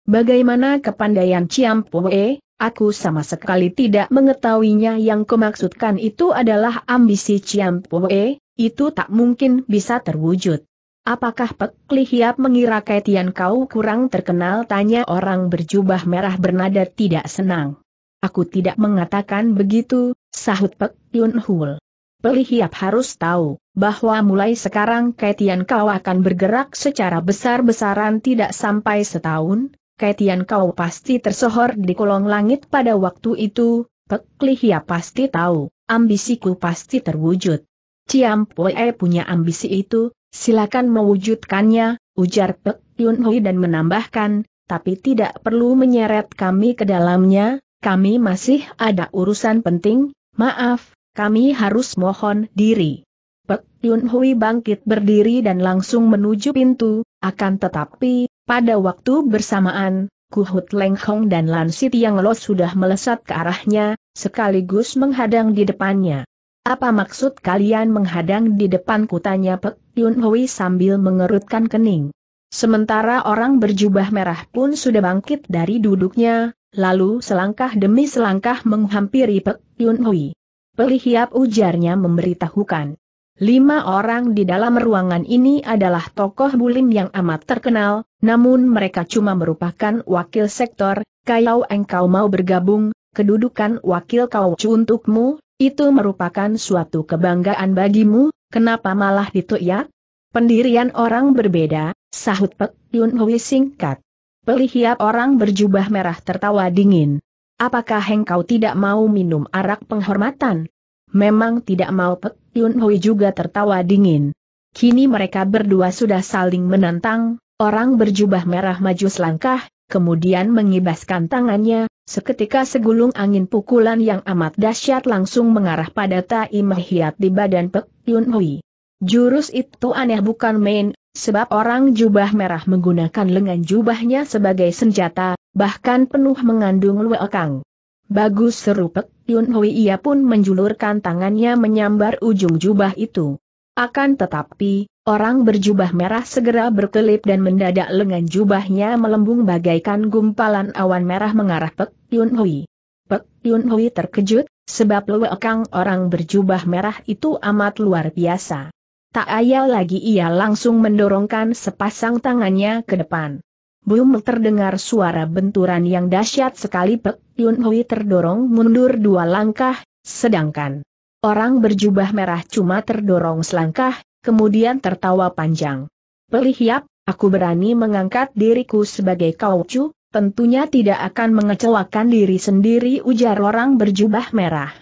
Bagaimana kepandaian Ciam Pue, Aku sama sekali tidak mengetahuinya yang kemaksudkan itu adalah ambisi Ciam Pue, itu tak mungkin bisa terwujud. Apakah Pek Lihiap mengira Kaitian kau kurang terkenal? Tanya orang berjubah merah bernada tidak senang. Aku tidak mengatakan begitu, sahut Pek Yun Hul. Pelihiap harus tahu, bahwa mulai sekarang Kaitian kau akan bergerak secara besar-besaran tidak sampai setahun, Kaitian kau pasti tersohor di kolong langit pada waktu itu, Pek Lihiap pasti tahu, ambisiku pasti terwujud. Ciam Poe punya ambisi itu, silakan mewujudkannya, ujar Pek Yun Hui dan menambahkan, tapi tidak perlu menyeret kami ke dalamnya, kami masih ada urusan penting, maaf, kami harus mohon diri. Pek Yun Hui bangkit berdiri dan langsung menuju pintu, akan tetapi, pada waktu bersamaan, Kuhut Leng Hong dan Lan Yang Lo sudah melesat ke arahnya, sekaligus menghadang di depannya. Apa maksud kalian menghadang di depan kutanya Pek Yun Hui sambil mengerutkan kening. Sementara orang berjubah merah pun sudah bangkit dari duduknya, lalu selangkah demi selangkah menghampiri Pek Yun Hui. Pelihiap ujarnya memberitahukan. Lima orang di dalam ruangan ini adalah tokoh bulim yang amat terkenal, namun mereka cuma merupakan wakil sektor, kalau engkau mau bergabung, kedudukan wakil kau untukmu, itu merupakan suatu kebanggaan bagimu, kenapa malah dituyak? Pendirian orang berbeda, sahut Pek Yun Hui singkat. Pelihia orang berjubah merah tertawa dingin. Apakah engkau tidak mau minum arak penghormatan? Memang tidak mau Pek Yun Hui juga tertawa dingin. Kini mereka berdua sudah saling menantang, orang berjubah merah maju selangkah, kemudian mengibaskan tangannya, Seketika segulung angin pukulan yang amat dahsyat langsung mengarah pada Tai Mahiat di badan Pek Yun Hui. Jurus itu aneh bukan main, sebab orang jubah merah menggunakan lengan jubahnya sebagai senjata, bahkan penuh mengandung luekang. Bagus seru Pek Yun Hui ia pun menjulurkan tangannya menyambar ujung jubah itu. Akan tetapi, Orang berjubah merah segera berkelip dan mendadak lengan jubahnya melembung bagaikan gumpalan awan merah mengarah Pek Yun Hui. Pek Yun Hui terkejut, sebab lewekang orang berjubah merah itu amat luar biasa. Tak ayal lagi ia langsung mendorongkan sepasang tangannya ke depan. Belum terdengar suara benturan yang dahsyat sekali Pek Yun Hui terdorong mundur dua langkah, sedangkan orang berjubah merah cuma terdorong selangkah, kemudian tertawa panjang. Pelihiap, aku berani mengangkat diriku sebagai kaucu, tentunya tidak akan mengecewakan diri sendiri ujar orang berjubah merah.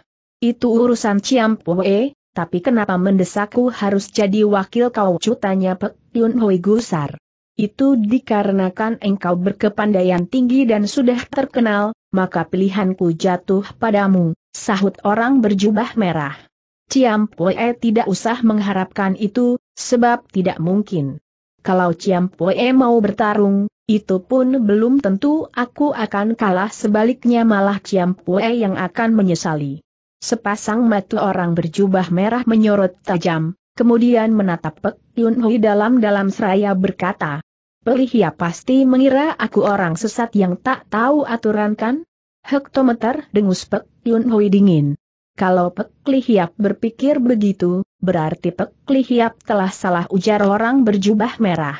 Itu urusan Ciam Ciampue, tapi kenapa mendesakku harus jadi wakil kaucu tanya Pek Yun Hui gusar. Itu dikarenakan engkau berkepandaian tinggi dan sudah terkenal, maka pilihanku jatuh padamu, sahut orang berjubah merah. Ciam Poe tidak usah mengharapkan itu, sebab tidak mungkin. Kalau Ciam Poe mau bertarung, itu pun belum tentu aku akan kalah sebaliknya malah Ciam Poe yang akan menyesali. Sepasang mata orang berjubah merah menyorot tajam, kemudian menatap Pek Yun Hui dalam-dalam seraya berkata, Pelihia ya, pasti mengira aku orang sesat yang tak tahu aturan kan? Hektometer dengus Pek Yun Hui dingin. Kalau Pek Lihiap berpikir begitu, berarti Pek Lihiap telah salah ujar orang berjubah merah.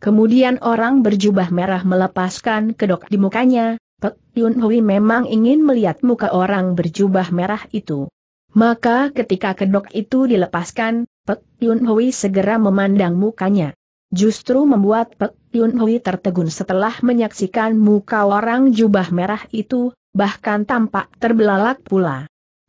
Kemudian orang berjubah merah melepaskan kedok di mukanya, Pek Yun Hui memang ingin melihat muka orang berjubah merah itu. Maka ketika kedok itu dilepaskan, Pek Yun Hui segera memandang mukanya. Justru membuat Pek Yun Hui tertegun setelah menyaksikan muka orang jubah merah itu, bahkan tampak terbelalak pula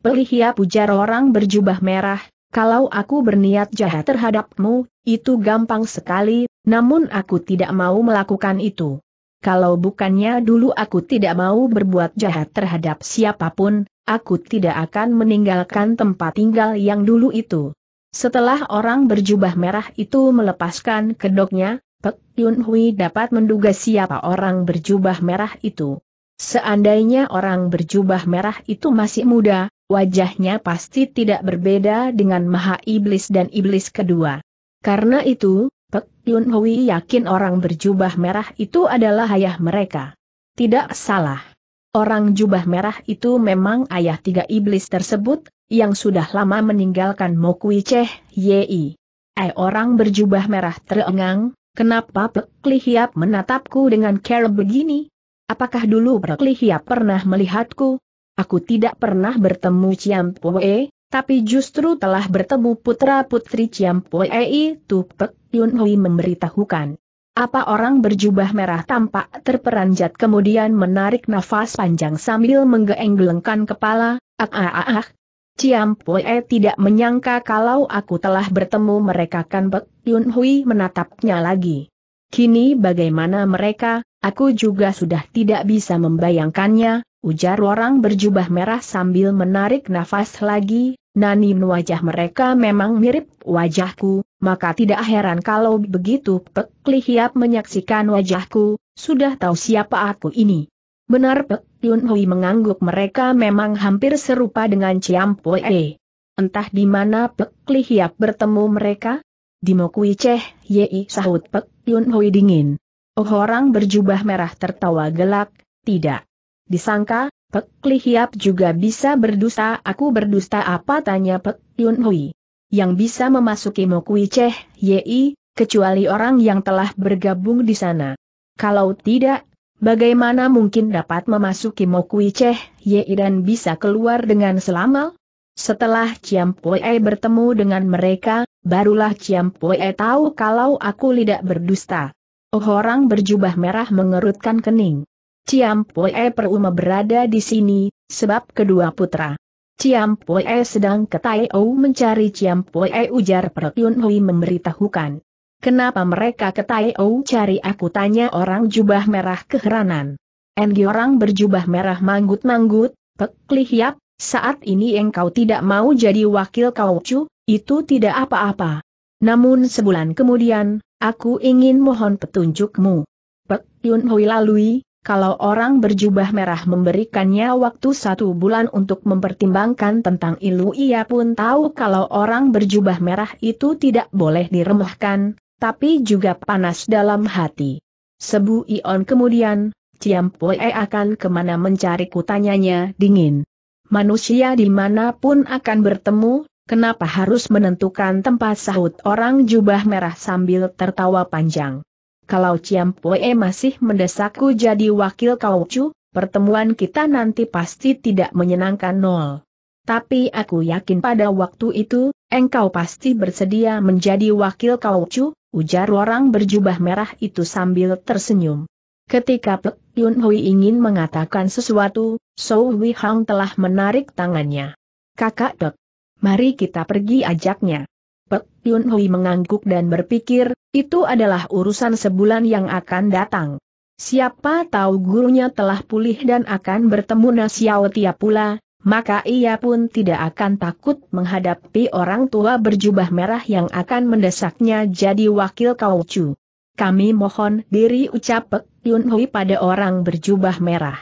pelihia pujar orang berjubah merah, kalau aku berniat jahat terhadapmu, itu gampang sekali, namun aku tidak mau melakukan itu. Kalau bukannya dulu aku tidak mau berbuat jahat terhadap siapapun, aku tidak akan meninggalkan tempat tinggal yang dulu itu. Setelah orang berjubah merah itu melepaskan kedoknya, Pek Yun Hui dapat menduga siapa orang berjubah merah itu. Seandainya orang berjubah merah itu masih muda, Wajahnya pasti tidak berbeda dengan Maha Iblis dan Iblis kedua. Karena itu, Pek Yun Hui yakin orang berjubah merah itu adalah ayah mereka. Tidak salah. Orang jubah merah itu memang ayah tiga iblis tersebut, yang sudah lama meninggalkan Mokui Ceh, Yei. Eh orang berjubah merah terengang, kenapa Pek Lihiap menatapku dengan care begini? Apakah dulu Pek Lihiap pernah melihatku? Aku tidak pernah bertemu Ciam Pue, tapi justru telah bertemu putra-putri Ciam Pue itu Pek Yun Hui memberitahukan. Apa orang berjubah merah tampak terperanjat kemudian menarik nafas panjang sambil menggeenggelengkan kepala, ah ah ah ah. Ciam Pue tidak menyangka kalau aku telah bertemu mereka kan Pek Yun Hui menatapnya lagi. Kini bagaimana mereka, aku juga sudah tidak bisa membayangkannya, ujar orang berjubah merah sambil menarik nafas lagi, Nanin wajah mereka memang mirip wajahku, maka tidak heran kalau begitu Pek Lihiap menyaksikan wajahku, sudah tahu siapa aku ini. Benar Pek Yun Hui mengangguk mereka memang hampir serupa dengan Ciam Poe. Entah di mana Pek Lihiap bertemu mereka? Di Mokui Ceh, Yei sahut Pek Yun Hui dingin. Oh orang berjubah merah tertawa gelak, tidak disangka, Pek Li Hiap juga bisa berdusta. Aku berdusta apa tanya Pek Yun Hui. Yang bisa memasuki Mokui Cheh, Yi, kecuali orang yang telah bergabung di sana. Kalau tidak, bagaimana mungkin dapat memasuki Mokui Cheh, Yi dan bisa keluar dengan selamat? Setelah Ciam Pue bertemu dengan mereka, barulah Ciam Pue tahu kalau aku tidak berdusta. Oh orang berjubah merah mengerutkan kening. E Peruma berada di sini, sebab kedua putra. E sedang ke Tai O mencari E, ujar Yun Hui memberitahukan. Kenapa mereka ke Tai O cari aku tanya orang jubah merah keheranan. Engi orang berjubah merah manggut-manggut, Pek yap. saat ini engkau tidak mau jadi wakil kau cu, itu tidak apa-apa. Namun sebulan kemudian, aku ingin mohon petunjukmu. Pek Yun Hui lalui, kalau orang berjubah merah memberikannya waktu satu bulan untuk mempertimbangkan tentang ilu ia pun tahu kalau orang berjubah merah itu tidak boleh diremehkan, tapi juga panas dalam hati. Sebu Ion kemudian, Ciam Poe akan kemana mencari kutanyanya dingin. Manusia dimanapun akan bertemu, kenapa harus menentukan tempat sahut orang jubah merah sambil tertawa panjang kalau Ciam Pue masih mendesakku jadi wakil kau cu, pertemuan kita nanti pasti tidak menyenangkan nol. Tapi aku yakin pada waktu itu, engkau pasti bersedia menjadi wakil kau cu, ujar orang berjubah merah itu sambil tersenyum. Ketika Pek Yun Hui ingin mengatakan sesuatu, Sou Hui Hang telah menarik tangannya. Kakak Dok. Mari kita pergi ajaknya. Pek Yun Hui mengangguk dan berpikir, itu adalah urusan sebulan yang akan datang. Siapa tahu gurunya telah pulih dan akan bertemu Nasiao Tiap pula, maka ia pun tidak akan takut menghadapi orang tua berjubah merah yang akan mendesaknya jadi wakil kaucu. Kami mohon diri ucap Pek Yun Hui pada orang berjubah merah.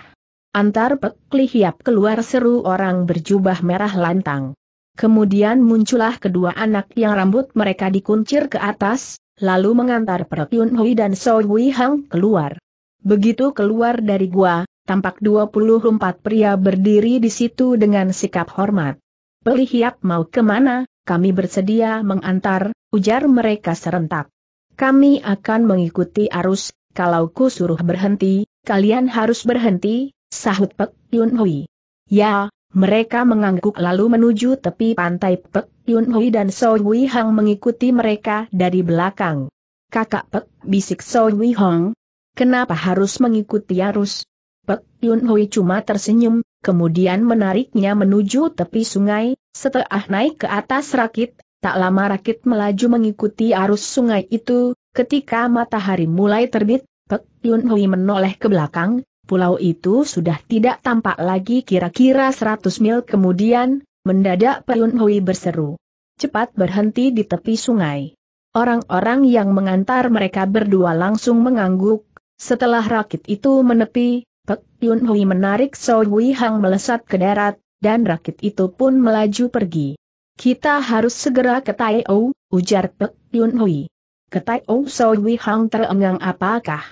Antar Pek Lihiap keluar seru orang berjubah merah lantang. Kemudian muncullah kedua anak yang rambut mereka dikuncir ke atas, lalu mengantar Perk Yun Hui dan So Wei Hang keluar. Begitu keluar dari gua, tampak 24 pria berdiri di situ dengan sikap hormat. Peli mau kemana, kami bersedia mengantar, ujar mereka serentak. Kami akan mengikuti arus, kalau ku suruh berhenti, kalian harus berhenti, sahut Pek Yun Hui. Ya, mereka mengangguk lalu menuju tepi pantai Pek Yun Hui dan So Wei Hang mengikuti mereka dari belakang. Kakak Pek, bisik So Wei Hang. Kenapa harus mengikuti arus? Pek Yun Hui cuma tersenyum, kemudian menariknya menuju tepi sungai, setelah naik ke atas rakit, tak lama rakit melaju mengikuti arus sungai itu, ketika matahari mulai terbit, Pek Yun Hui menoleh ke belakang, Pulau itu sudah tidak tampak lagi kira-kira 100 mil kemudian, mendadak Peyun Hui berseru. Cepat berhenti di tepi sungai. Orang-orang yang mengantar mereka berdua langsung mengangguk. Setelah rakit itu menepi, Pek Yunhui Hui menarik So Hui Hang melesat ke darat, dan rakit itu pun melaju pergi. Kita harus segera ke Tai O, ujar Pek Yunhui. Hui. Ke Tai So Hui Hang terengang apakah?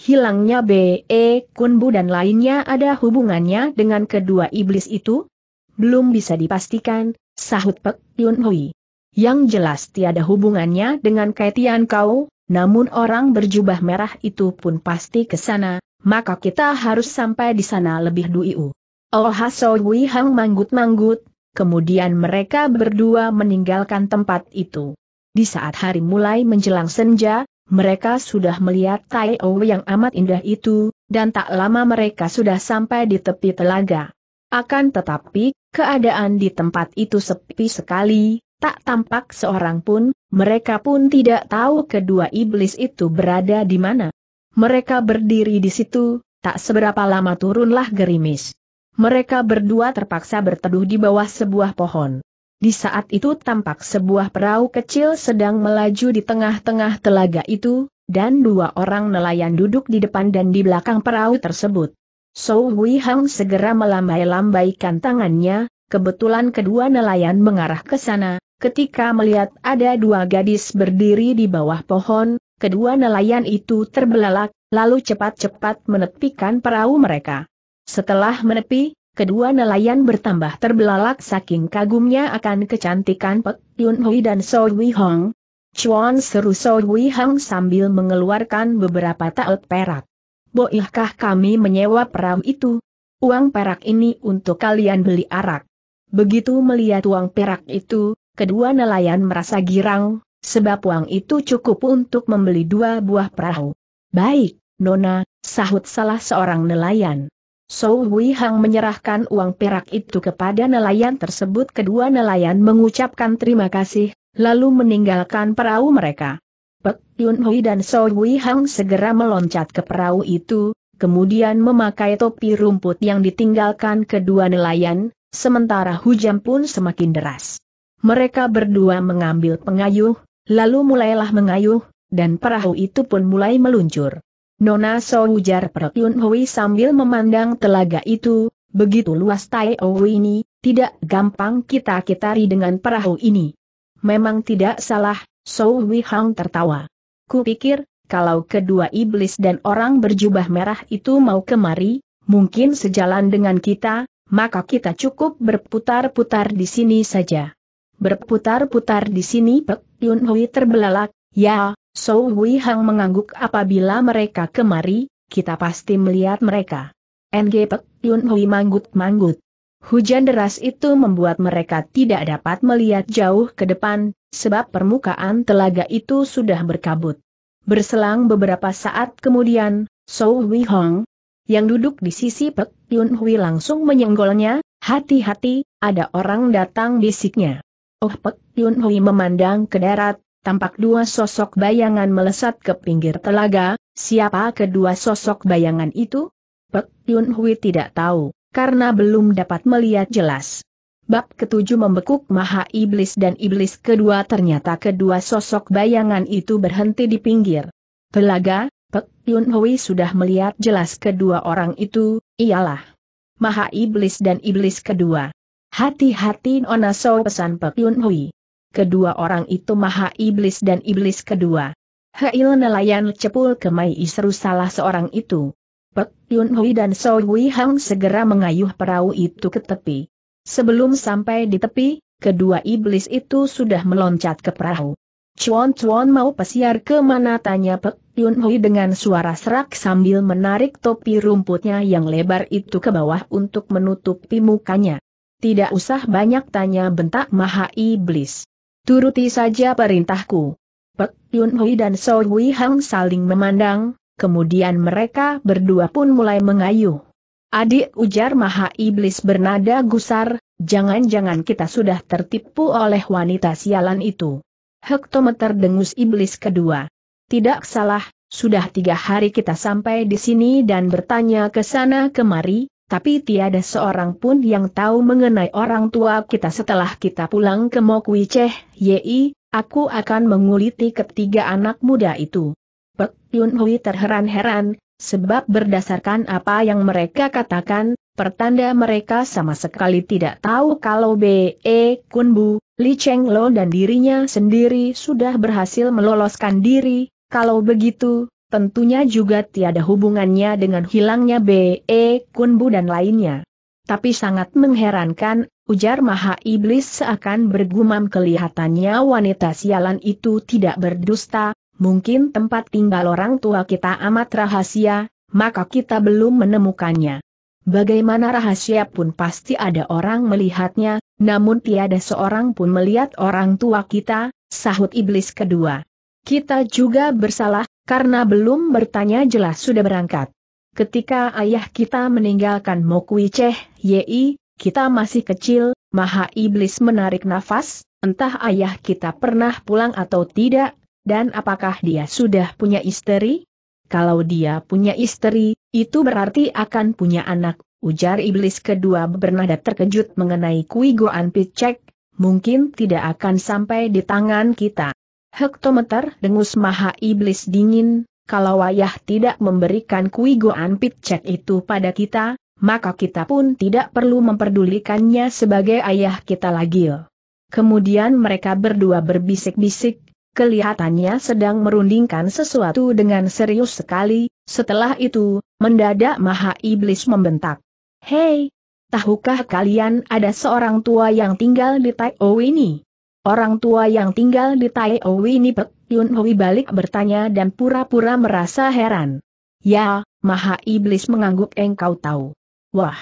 hilangnya B.E. Kunbu dan lainnya ada hubungannya dengan kedua iblis itu? Belum bisa dipastikan, sahut Pek Yun Hui. Yang jelas tiada hubungannya dengan Kaitian Kau, namun orang berjubah merah itu pun pasti ke sana, maka kita harus sampai di sana lebih dulu. Oh Hasowi Hang manggut-manggut, kemudian mereka berdua meninggalkan tempat itu. Di saat hari mulai menjelang senja, mereka sudah melihat Tai O yang amat indah itu, dan tak lama mereka sudah sampai di tepi telaga. Akan tetapi, keadaan di tempat itu sepi sekali, tak tampak seorang pun, mereka pun tidak tahu kedua iblis itu berada di mana. Mereka berdiri di situ, tak seberapa lama turunlah gerimis. Mereka berdua terpaksa berteduh di bawah sebuah pohon. Di saat itu tampak sebuah perahu kecil sedang melaju di tengah-tengah telaga itu, dan dua orang nelayan duduk di depan dan di belakang perahu tersebut. So Hui Hang segera melambai-lambaikan tangannya, kebetulan kedua nelayan mengarah ke sana, ketika melihat ada dua gadis berdiri di bawah pohon, kedua nelayan itu terbelalak, lalu cepat-cepat menepikan perahu mereka. Setelah menepi, kedua nelayan bertambah terbelalak saking kagumnya akan kecantikan Pek Yun Hui dan So Wei Hong. Chuan seru So Wei Hong sambil mengeluarkan beberapa taut perak. Boihkah kami menyewa perahu itu? Uang perak ini untuk kalian beli arak. Begitu melihat uang perak itu, kedua nelayan merasa girang, sebab uang itu cukup untuk membeli dua buah perahu. Baik, Nona, sahut salah seorang nelayan. Sou Hui Hang menyerahkan uang perak itu kepada nelayan tersebut. Kedua nelayan mengucapkan terima kasih, lalu meninggalkan perahu mereka. Pek Yun Hui dan Sou Hui Hang segera meloncat ke perahu itu, kemudian memakai topi rumput yang ditinggalkan kedua nelayan, sementara hujan pun semakin deras. Mereka berdua mengambil pengayuh, lalu mulailah mengayuh, dan perahu itu pun mulai meluncur. Nona So ujar Yun Hui sambil memandang telaga itu, begitu luas Tai ini, tidak gampang kita kitari dengan perahu ini. Memang tidak salah, So Hui Hang tertawa. Kupikir, kalau kedua iblis dan orang berjubah merah itu mau kemari, mungkin sejalan dengan kita, maka kita cukup berputar-putar di sini saja. Berputar-putar di sini Pek Yun Hui terbelalak, ya, So Hui Hang mengangguk apabila mereka kemari, kita pasti melihat mereka. NG Pek Yun Hui manggut-manggut. Hujan deras itu membuat mereka tidak dapat melihat jauh ke depan, sebab permukaan telaga itu sudah berkabut. Berselang beberapa saat kemudian, So Hui Hong, yang duduk di sisi Pek Yun Hui langsung menyenggolnya, hati-hati, ada orang datang bisiknya. Oh Pek Yun Hui memandang ke darat, tampak dua sosok bayangan melesat ke pinggir telaga, siapa kedua sosok bayangan itu? Pek Yun Hui tidak tahu, karena belum dapat melihat jelas. Bab ketujuh membekuk maha iblis dan iblis kedua ternyata kedua sosok bayangan itu berhenti di pinggir. Telaga, Pek Yun Hui sudah melihat jelas kedua orang itu, ialah Maha Iblis dan Iblis kedua. Hati-hati Nona So pesan Pek Yun Hui kedua orang itu maha iblis dan iblis kedua. Hail nelayan cepul kemai isru salah seorang itu. Pek Yun Hui dan So Hui Hang segera mengayuh perahu itu ke tepi. Sebelum sampai di tepi, kedua iblis itu sudah meloncat ke perahu. Chuan Chuan mau pesiar ke mana tanya Pek Yun Hui dengan suara serak sambil menarik topi rumputnya yang lebar itu ke bawah untuk menutupi mukanya. Tidak usah banyak tanya bentak maha iblis. Turuti saja perintahku. Pek Yun Hui dan So Hui Hang saling memandang, kemudian mereka berdua pun mulai mengayuh. Adik ujar maha iblis bernada gusar, jangan-jangan kita sudah tertipu oleh wanita sialan itu. Hektometer dengus iblis kedua. Tidak salah, sudah tiga hari kita sampai di sini dan bertanya ke sana kemari, tapi tiada seorang pun yang tahu mengenai orang tua kita setelah kita pulang ke Mokwi Yi, aku akan menguliti ketiga anak muda itu. Pek Yun Hui terheran-heran, sebab berdasarkan apa yang mereka katakan, pertanda mereka sama sekali tidak tahu kalau B.E. E Kunbu, Li Cheng Lo dan dirinya sendiri sudah berhasil meloloskan diri, kalau begitu, tentunya juga tiada hubungannya dengan hilangnya B.E. Kunbu dan lainnya. Tapi sangat mengherankan, ujar Maha Iblis seakan bergumam kelihatannya wanita sialan itu tidak berdusta, mungkin tempat tinggal orang tua kita amat rahasia, maka kita belum menemukannya. Bagaimana rahasia pun pasti ada orang melihatnya, namun tiada seorang pun melihat orang tua kita, sahut iblis kedua. Kita juga bersalah, karena belum bertanya jelas sudah berangkat. Ketika ayah kita meninggalkan Mokui Ceh, Yi, kita masih kecil, maha iblis menarik nafas, entah ayah kita pernah pulang atau tidak, dan apakah dia sudah punya istri? Kalau dia punya istri, itu berarti akan punya anak, ujar iblis kedua bernada terkejut mengenai kui goan picek, mungkin tidak akan sampai di tangan kita. Hektometer dengus maha iblis dingin, kalau ayah tidak memberikan kui goan pitcek itu pada kita, maka kita pun tidak perlu memperdulikannya sebagai ayah kita lagi. Kemudian mereka berdua berbisik-bisik, kelihatannya sedang merundingkan sesuatu dengan serius sekali, setelah itu, mendadak maha iblis membentak. Hei, tahukah kalian ada seorang tua yang tinggal di Tai ini? Orang tua yang tinggal di Tai Owi Nipet, Yun Hui balik bertanya dan pura-pura merasa heran. Ya, Maha Iblis mengangguk engkau tahu. Wah!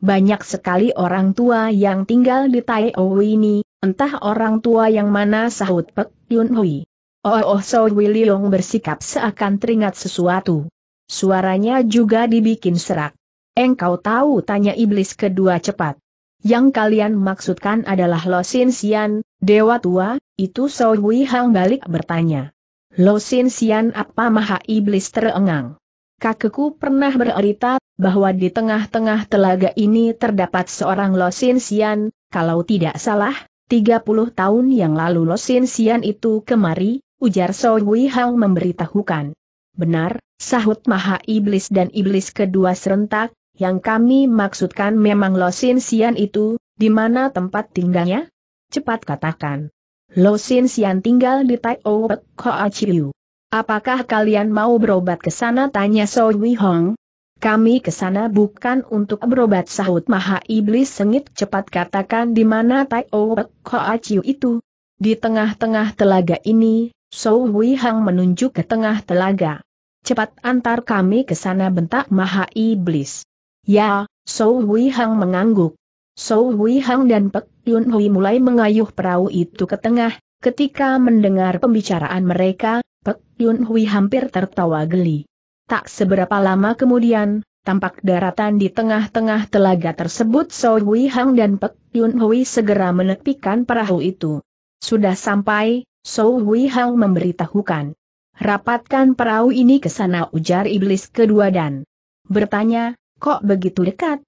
Banyak sekali orang tua yang tinggal di Tai Owi ini, entah orang tua yang mana sahut Pek Yun Hui. Oh, oh So Wiliong bersikap seakan teringat sesuatu. Suaranya juga dibikin serak. Engkau tahu tanya iblis kedua cepat. Yang kalian maksudkan adalah Losin Sian, Dewa tua, itu Soi Hui Hang balik bertanya. Lo Sin Sian apa maha iblis terengang? Kakekku pernah berita bahwa di tengah-tengah telaga ini terdapat seorang Lo Sin Sian, kalau tidak salah, 30 tahun yang lalu Lo Sin Sian itu kemari, ujar Soi Wui Hang memberitahukan. Benar, sahut maha iblis dan iblis kedua serentak, yang kami maksudkan memang Lo Sin Sian itu, di mana tempat tinggalnya? Cepat katakan. Lo Sin Sian tinggal di Tai O Koa Chiu. Apakah kalian mau berobat ke sana? Tanya So Wei Hong. Kami ke sana bukan untuk berobat sahut maha iblis sengit cepat katakan di mana Tai O Koa Chiu itu. Di tengah-tengah telaga ini, So Wei Hong menunjuk ke tengah telaga. Cepat antar kami ke sana bentak maha iblis. Ya, So Wei Hong mengangguk. Sou Hui Hang dan Pek Yun Hui mulai mengayuh perahu itu ke tengah, ketika mendengar pembicaraan mereka, Pek Yun Hui hampir tertawa geli. Tak seberapa lama kemudian, tampak daratan di tengah-tengah telaga tersebut Sou Hui Hang dan Pek Yun Hui segera menepikan perahu itu. Sudah sampai, Sou Hui Hang memberitahukan. Rapatkan perahu ini ke sana ujar iblis kedua dan bertanya, kok begitu dekat?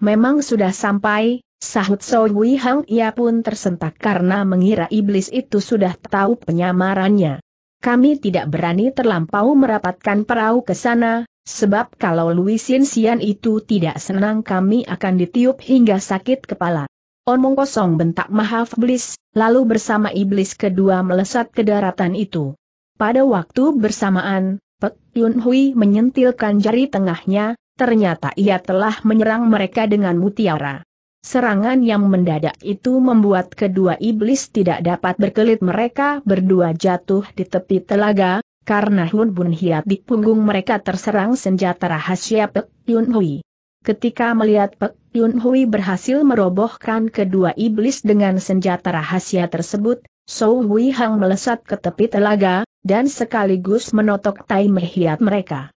Memang sudah sampai, sahut So Wei Hang ia pun tersentak karena mengira iblis itu sudah tahu penyamarannya. Kami tidak berani terlampau merapatkan perahu ke sana, sebab kalau Lui Sian itu tidak senang kami akan ditiup hingga sakit kepala. Omong kosong bentak Mahafblis. iblis, lalu bersama iblis kedua melesat ke daratan itu. Pada waktu bersamaan, Pek Yun Hui menyentilkan jari tengahnya, Ternyata ia telah menyerang mereka dengan mutiara. Serangan yang mendadak itu membuat kedua iblis tidak dapat berkelit mereka berdua jatuh di tepi telaga, karena Hun Bun Hiat di punggung mereka terserang senjata rahasia Pek Yun Hui. Ketika melihat Pek Yun Hui berhasil merobohkan kedua iblis dengan senjata rahasia tersebut, Sou Hui Hang melesat ke tepi telaga, dan sekaligus menotok tai mehiat mereka.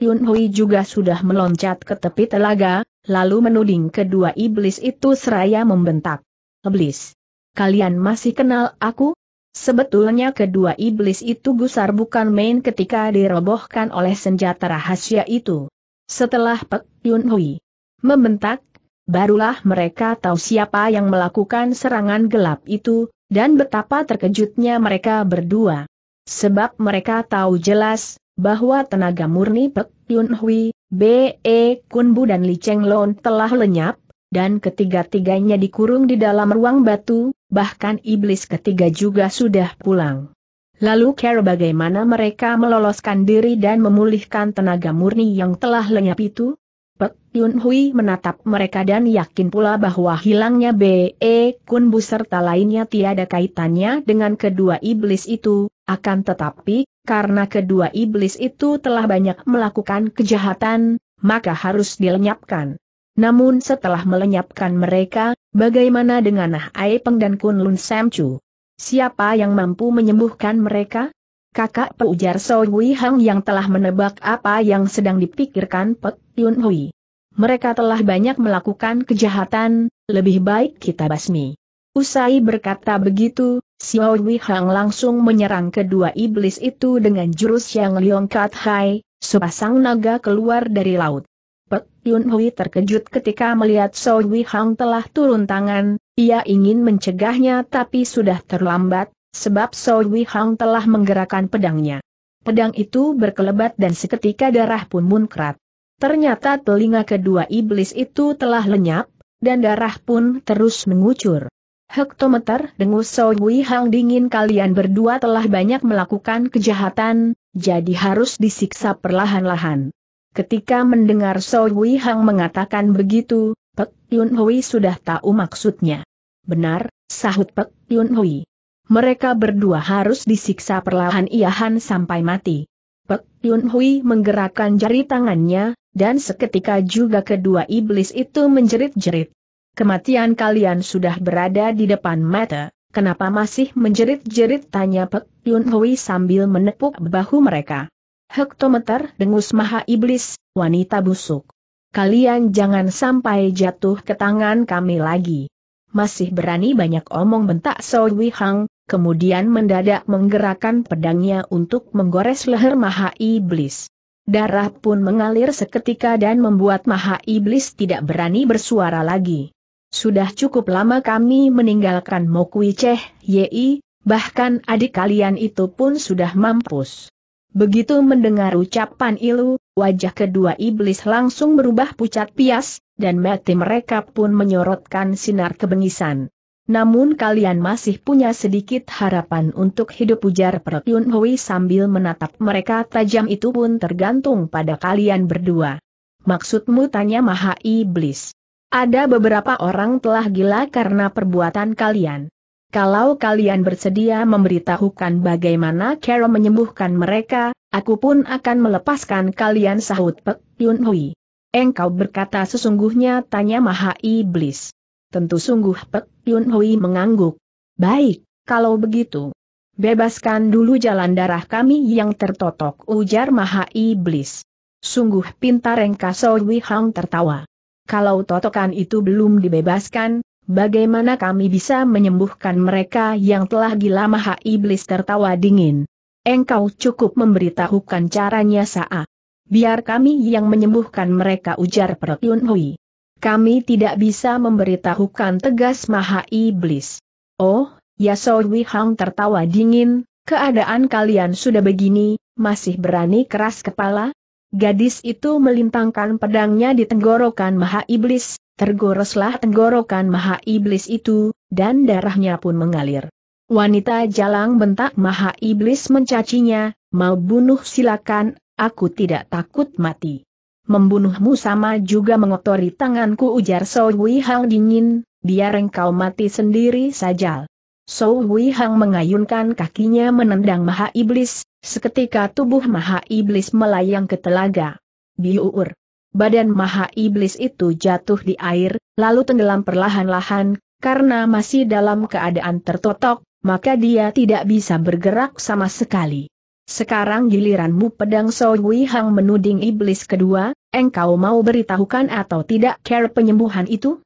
Yun Hui juga sudah meloncat ke tepi telaga, lalu menuding kedua iblis itu seraya membentak. Iblis, kalian masih kenal aku? Sebetulnya kedua iblis itu gusar bukan main ketika dirobohkan oleh senjata rahasia itu. Setelah Pek Yun Hui membentak, barulah mereka tahu siapa yang melakukan serangan gelap itu, dan betapa terkejutnya mereka berdua. Sebab mereka tahu jelas, bahwa tenaga murni Pek Yun Hui, B.E. E Kun Bu dan Li Cheng Lon telah lenyap, dan ketiga-tiganya dikurung di dalam ruang batu, bahkan iblis ketiga juga sudah pulang. Lalu care bagaimana mereka meloloskan diri dan memulihkan tenaga murni yang telah lenyap itu? Pek Yun Hui menatap mereka dan yakin pula bahwa hilangnya B.E. E Kun Bu serta lainnya tiada kaitannya dengan kedua iblis itu, akan tetapi, karena kedua iblis itu telah banyak melakukan kejahatan, maka harus dilenyapkan. Namun setelah melenyapkan mereka, bagaimana dengan Nah Aipeng dan Kunlun Samchu? Siapa yang mampu menyembuhkan mereka? Kakak peujar So Hui Hang yang telah menebak apa yang sedang dipikirkan Pek Yun Hui. Mereka telah banyak melakukan kejahatan, lebih baik kita basmi. Usai berkata begitu, Xiao Hang langsung menyerang kedua iblis itu dengan jurus yang Liong Kat Hai, sepasang naga keluar dari laut. Pek Yun Hui terkejut ketika melihat Xiao Hang telah turun tangan, ia ingin mencegahnya tapi sudah terlambat, sebab Xiao Hang telah menggerakkan pedangnya. Pedang itu berkelebat dan seketika darah pun muncrat. Ternyata telinga kedua iblis itu telah lenyap, dan darah pun terus mengucur. Hektometer dengus So Hui Hang dingin kalian berdua telah banyak melakukan kejahatan, jadi harus disiksa perlahan-lahan. Ketika mendengar So Hui Hang mengatakan begitu, Pek Yun Hui sudah tahu maksudnya. Benar, sahut Pek Yun Hui. Mereka berdua harus disiksa perlahan-iahan sampai mati. Pek Yun Hui menggerakkan jari tangannya, dan seketika juga kedua iblis itu menjerit-jerit. Kematian kalian sudah berada di depan mata, kenapa masih menjerit-jerit tanya Pek Yun Hui sambil menepuk bahu mereka. Hektometer dengus maha iblis, wanita busuk. Kalian jangan sampai jatuh ke tangan kami lagi. Masih berani banyak omong bentak Sowi Hang, kemudian mendadak menggerakkan pedangnya untuk menggores leher maha iblis. Darah pun mengalir seketika dan membuat maha iblis tidak berani bersuara lagi. Sudah cukup lama kami meninggalkan Mokui Ceh, Yi, bahkan adik kalian itu pun sudah mampus. Begitu mendengar ucapan Ilu, wajah kedua iblis langsung berubah pucat pias, dan mati mereka pun menyorotkan sinar kebengisan. Namun kalian masih punya sedikit harapan untuk hidup ujar Perkyun Hui sambil menatap mereka tajam itu pun tergantung pada kalian berdua. Maksudmu tanya Maha Iblis. Ada beberapa orang telah gila karena perbuatan kalian. Kalau kalian bersedia memberitahukan bagaimana Kero menyembuhkan mereka, aku pun akan melepaskan kalian sahut Pek Yun Hui. Engkau berkata sesungguhnya tanya Maha Iblis. Tentu sungguh Pek Yun Hui mengangguk. Baik, kalau begitu. Bebaskan dulu jalan darah kami yang tertotok ujar Maha Iblis. Sungguh pintar Engkau Sowi Hang tertawa kalau totokan itu belum dibebaskan, bagaimana kami bisa menyembuhkan mereka yang telah gila maha iblis tertawa dingin? Engkau cukup memberitahukan caranya Sa'a. Biar kami yang menyembuhkan mereka ujar Yun Hui. Kami tidak bisa memberitahukan tegas maha iblis. Oh, ya Wi Hang tertawa dingin, keadaan kalian sudah begini, masih berani keras kepala? Gadis itu melintangkan pedangnya di tenggorokan Maha Iblis, tergoreslah tenggorokan Maha Iblis itu, dan darahnya pun mengalir. Wanita jalang bentak Maha Iblis mencacinya, mau bunuh silakan, aku tidak takut mati. Membunuhmu sama juga mengotori tanganku ujar Sohui Hang dingin, biar engkau mati sendiri saja. Sou Hui Hang mengayunkan kakinya menendang Maha Iblis, seketika tubuh Maha Iblis melayang ke telaga. Biuur. Badan Maha Iblis itu jatuh di air, lalu tenggelam perlahan-lahan, karena masih dalam keadaan tertotok, maka dia tidak bisa bergerak sama sekali. Sekarang giliranmu pedang Sou Hui Hang menuding iblis kedua, engkau mau beritahukan atau tidak care penyembuhan itu?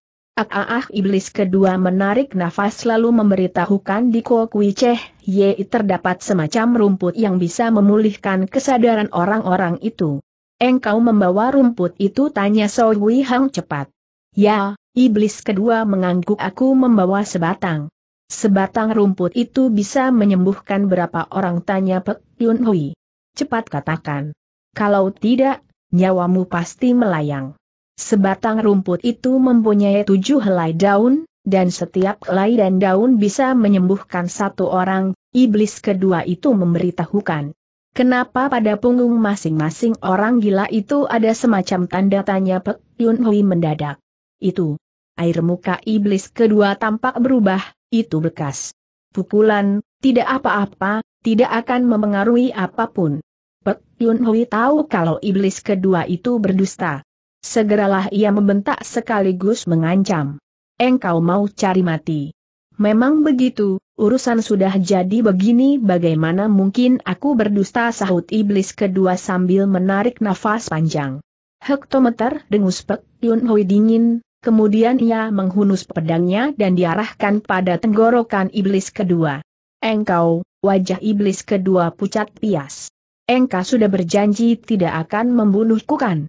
Ah, iblis kedua menarik nafas lalu memberitahukan di Kui Cheh, Ye terdapat semacam rumput yang bisa memulihkan kesadaran orang-orang itu. Engkau membawa rumput itu tanya Sowi Hang cepat. Ya, iblis kedua mengangguk aku membawa sebatang. Sebatang rumput itu bisa menyembuhkan berapa orang tanya Pek Yun Hui. Cepat katakan. Kalau tidak, nyawamu pasti melayang. Sebatang rumput itu mempunyai tujuh helai daun, dan setiap helai dan daun bisa menyembuhkan satu orang, iblis kedua itu memberitahukan. Kenapa pada punggung masing-masing orang gila itu ada semacam tanda tanya Pek Yun Hui mendadak? Itu. Air muka iblis kedua tampak berubah, itu bekas. Pukulan, tidak apa-apa, tidak akan memengaruhi apapun. Pek Yun Hui tahu kalau iblis kedua itu berdusta. Segeralah ia membentak sekaligus mengancam. Engkau mau cari mati. Memang begitu, urusan sudah jadi begini bagaimana mungkin aku berdusta sahut iblis kedua sambil menarik nafas panjang. Hektometer dengus Pek Yun Hui dingin, kemudian ia menghunus pedangnya dan diarahkan pada tenggorokan iblis kedua. Engkau, wajah iblis kedua pucat pias. Engkau sudah berjanji tidak akan membunuhku kan?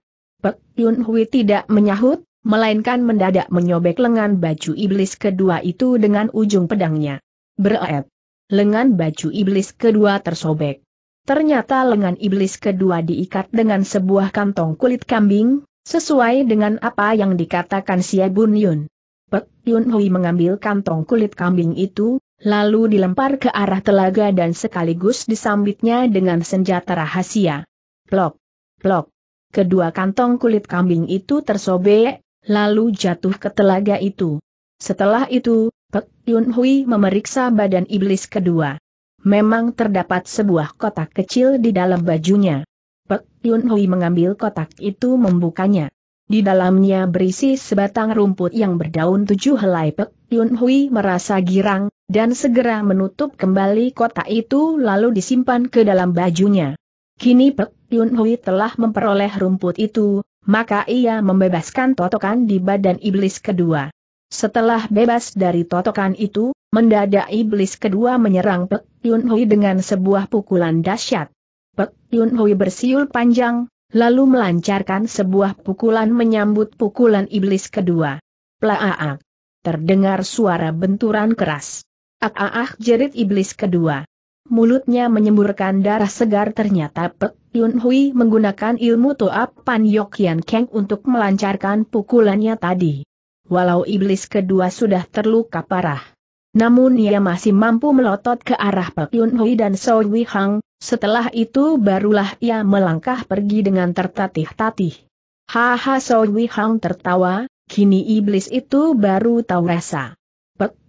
Pek Yun Hui tidak menyahut, melainkan mendadak menyobek lengan baju iblis kedua itu dengan ujung pedangnya. Bereet. Lengan baju iblis kedua tersobek. Ternyata lengan iblis kedua diikat dengan sebuah kantong kulit kambing, sesuai dengan apa yang dikatakan si Bun Yun. Pek Yun Hui mengambil kantong kulit kambing itu, lalu dilempar ke arah telaga dan sekaligus disambitnya dengan senjata rahasia. Plok. Plok. Kedua kantong kulit kambing itu tersobek, lalu jatuh ke telaga itu. Setelah itu, Pek Yun Hui memeriksa badan iblis kedua. Memang terdapat sebuah kotak kecil di dalam bajunya. Pek Yun Hui mengambil kotak itu membukanya. Di dalamnya berisi sebatang rumput yang berdaun tujuh helai Pek Yun Hui merasa girang, dan segera menutup kembali kotak itu lalu disimpan ke dalam bajunya. Kini Pek Yun Hui telah memperoleh rumput itu, maka ia membebaskan totokan di badan iblis kedua. Setelah bebas dari totokan itu, mendadak iblis kedua menyerang Pek Yun Hui dengan sebuah pukulan dahsyat. Pek Yun Hui bersiul panjang, lalu melancarkan sebuah pukulan menyambut pukulan iblis kedua. Plaaak! Terdengar suara benturan keras. ak jerit iblis kedua. Mulutnya menyemburkan darah segar ternyata Pek Yun Hui menggunakan ilmu toap Pan Yok Yan Keng untuk melancarkan pukulannya tadi. Walau iblis kedua sudah terluka parah. Namun ia masih mampu melotot ke arah Pek Yun Hui dan Soi Wi Hang, setelah itu barulah ia melangkah pergi dengan tertatih-tatih. Haha Soi Wi Hang tertawa, kini iblis itu baru tahu rasa.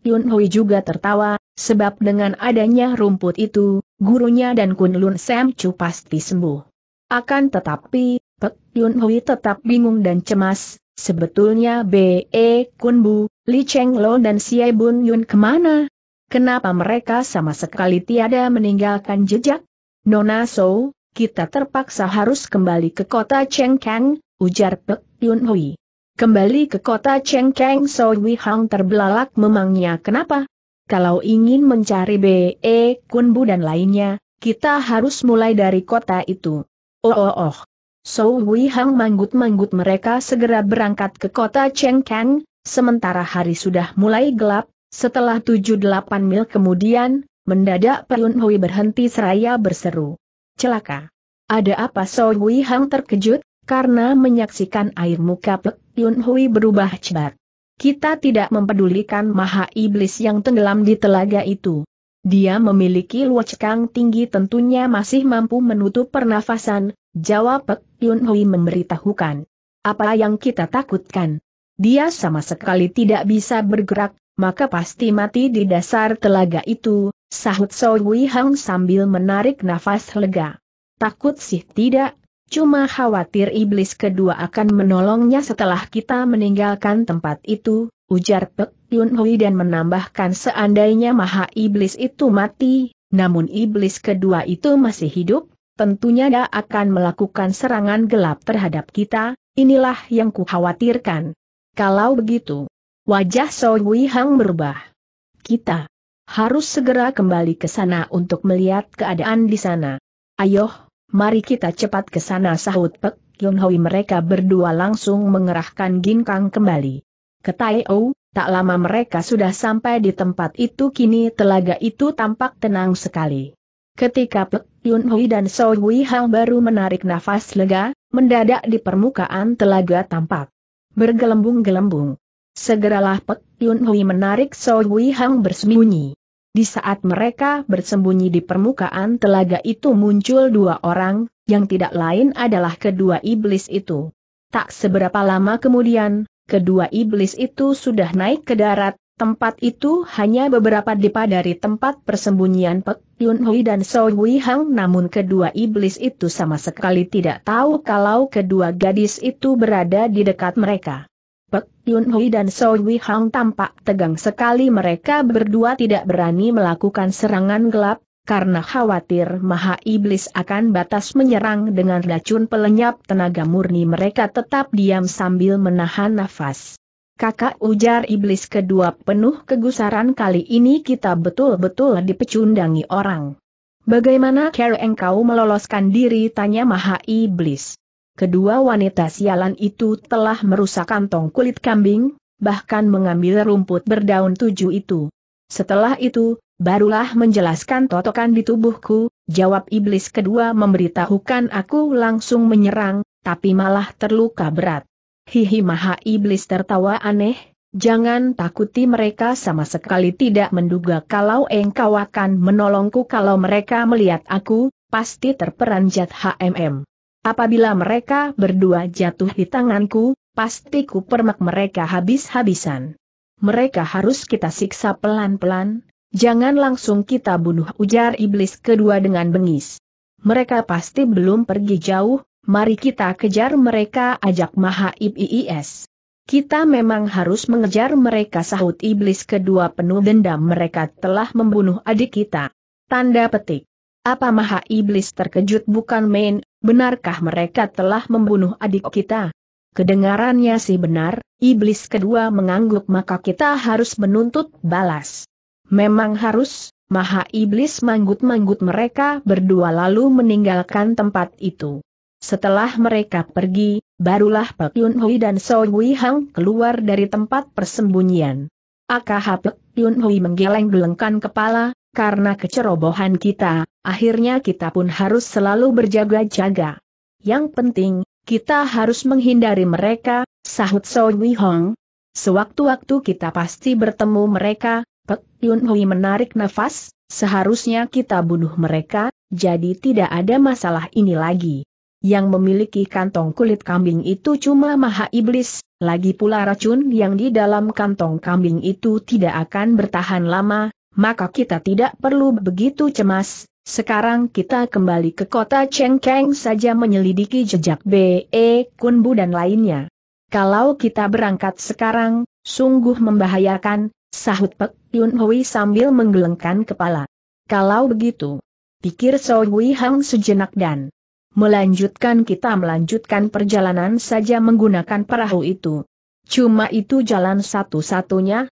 Yun Hui juga tertawa, sebab dengan adanya rumput itu, gurunya dan Kun Lun Sam Chu pasti sembuh. Akan tetapi, Pek Yun Hui tetap bingung dan cemas, sebetulnya B.E. E Kun Bu, Li Cheng Lo dan Xie Bun Yun kemana? Kenapa mereka sama sekali tiada meninggalkan jejak? Nona So, kita terpaksa harus kembali ke kota Cheng Kang, ujar Pek Yun Hui. Kembali ke kota Cheng Kang So Hang terbelalak memangnya kenapa? Kalau ingin mencari B.E. Kunbu dan lainnya, kita harus mulai dari kota itu. Oh oh oh. So Hang manggut-manggut mereka segera berangkat ke kota Cheng sementara hari sudah mulai gelap, setelah 7-8 mil kemudian, mendadak Perun Hui berhenti seraya berseru. Celaka. Ada apa So Hang terkejut? Karena menyaksikan air muka Pek Yun Hui berubah cepat. Kita tidak mempedulikan maha iblis yang tenggelam di telaga itu. Dia memiliki luwecekang tinggi tentunya masih mampu menutup pernafasan, jawab Pek Yun Hui memberitahukan. Apa yang kita takutkan? Dia sama sekali tidak bisa bergerak, maka pasti mati di dasar telaga itu, sahut So Wei Hang sambil menarik nafas lega. Takut sih tidak, Cuma khawatir iblis kedua akan menolongnya setelah kita meninggalkan tempat itu, ujar Pek Yun Hui dan menambahkan seandainya maha iblis itu mati, namun iblis kedua itu masih hidup, tentunya dia akan melakukan serangan gelap terhadap kita, inilah yang kukhawatirkan. Kalau begitu, wajah So Hui Hang berubah. Kita harus segera kembali ke sana untuk melihat keadaan di sana. Ayoh, mari kita cepat ke sana sahut Pek Yun Hoi mereka berdua langsung mengerahkan ginkang kembali. Ke tai tak lama mereka sudah sampai di tempat itu kini telaga itu tampak tenang sekali. Ketika Pek Yun Hui dan So Hui Hang baru menarik nafas lega, mendadak di permukaan telaga tampak bergelembung-gelembung. Segeralah Pek Yun Hui menarik So Hui Hang bersembunyi. Di saat mereka bersembunyi di permukaan telaga itu muncul dua orang, yang tidak lain adalah kedua iblis itu. Tak seberapa lama kemudian, kedua iblis itu sudah naik ke darat, tempat itu hanya beberapa depa dari tempat persembunyian Pek Yun Hui dan So Hui Hang namun kedua iblis itu sama sekali tidak tahu kalau kedua gadis itu berada di dekat mereka. Pek Yun Hui dan So Wei Hang tampak tegang sekali mereka berdua tidak berani melakukan serangan gelap, karena khawatir Maha Iblis akan batas menyerang dengan racun pelenyap tenaga murni mereka tetap diam sambil menahan nafas. Kakak ujar Iblis kedua penuh kegusaran kali ini kita betul-betul dipecundangi orang. Bagaimana cara engkau meloloskan diri tanya Maha Iblis kedua wanita sialan itu telah merusak kantong kulit kambing, bahkan mengambil rumput berdaun tujuh itu. Setelah itu, barulah menjelaskan totokan di tubuhku, jawab iblis kedua memberitahukan aku langsung menyerang, tapi malah terluka berat. Hihi maha iblis tertawa aneh, jangan takuti mereka sama sekali tidak menduga kalau engkau akan menolongku kalau mereka melihat aku, pasti terperanjat HMM. Apabila mereka berdua jatuh di tanganku, pasti ku permak mereka habis-habisan. Mereka harus kita siksa pelan-pelan, jangan langsung kita bunuh ujar iblis kedua dengan bengis. Mereka pasti belum pergi jauh, mari kita kejar mereka ajak Maha iblis. Kita memang harus mengejar mereka sahut iblis kedua penuh dendam mereka telah membunuh adik kita. Tanda petik. Apa Maha Iblis terkejut bukan main, benarkah mereka telah membunuh adik kita? Kedengarannya sih benar, iblis kedua mengangguk maka kita harus menuntut balas. Memang harus, maha iblis manggut-manggut mereka berdua lalu meninggalkan tempat itu. Setelah mereka pergi, barulah Pek Yun Hui dan So Wei Hang keluar dari tempat persembunyian. AKH Pek Yun Hui menggeleng-gelengkan kepala, karena kecerobohan kita, akhirnya kita pun harus selalu berjaga-jaga. Yang penting, kita harus menghindari mereka, sahut So Wei Hong. Sewaktu-waktu kita pasti bertemu mereka, Pek Yun Hui menarik nafas, seharusnya kita bunuh mereka, jadi tidak ada masalah ini lagi. Yang memiliki kantong kulit kambing itu cuma maha iblis, lagi pula racun yang di dalam kantong kambing itu tidak akan bertahan lama, maka kita tidak perlu begitu cemas. Sekarang kita kembali ke kota Chengkeng saja menyelidiki jejak B.E. Kunbu dan lainnya. Kalau kita berangkat sekarang, sungguh membahayakan, sahut Pek Yun Hui sambil menggelengkan kepala. Kalau begitu, pikir Soe Hui Hang sejenak dan melanjutkan kita melanjutkan perjalanan saja menggunakan perahu itu. Cuma itu jalan satu-satunya,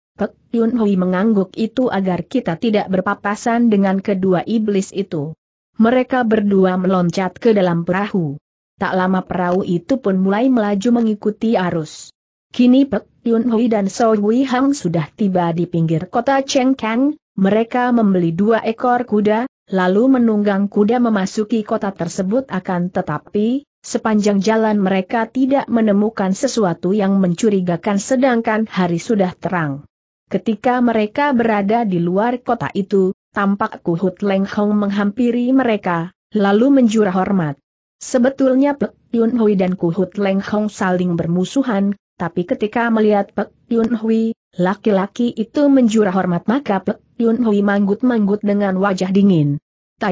Yun Hui mengangguk itu agar kita tidak berpapasan dengan kedua iblis itu. Mereka berdua meloncat ke dalam perahu. Tak lama perahu itu pun mulai melaju mengikuti arus. Kini Pek Yun Hui dan So Hui Hang sudah tiba di pinggir kota Cheng Kang, mereka membeli dua ekor kuda, lalu menunggang kuda memasuki kota tersebut akan tetapi, Sepanjang jalan mereka tidak menemukan sesuatu yang mencurigakan sedangkan hari sudah terang. Ketika mereka berada di luar kota itu, tampak Kuhut Leng Hong menghampiri mereka, lalu menjura hormat. Sebetulnya Pek Yun Hui dan Kuhut Leng Hong saling bermusuhan, tapi ketika melihat Pek Yun Hui, laki-laki itu menjura hormat maka Pek Yun Hui manggut-manggut dengan wajah dingin.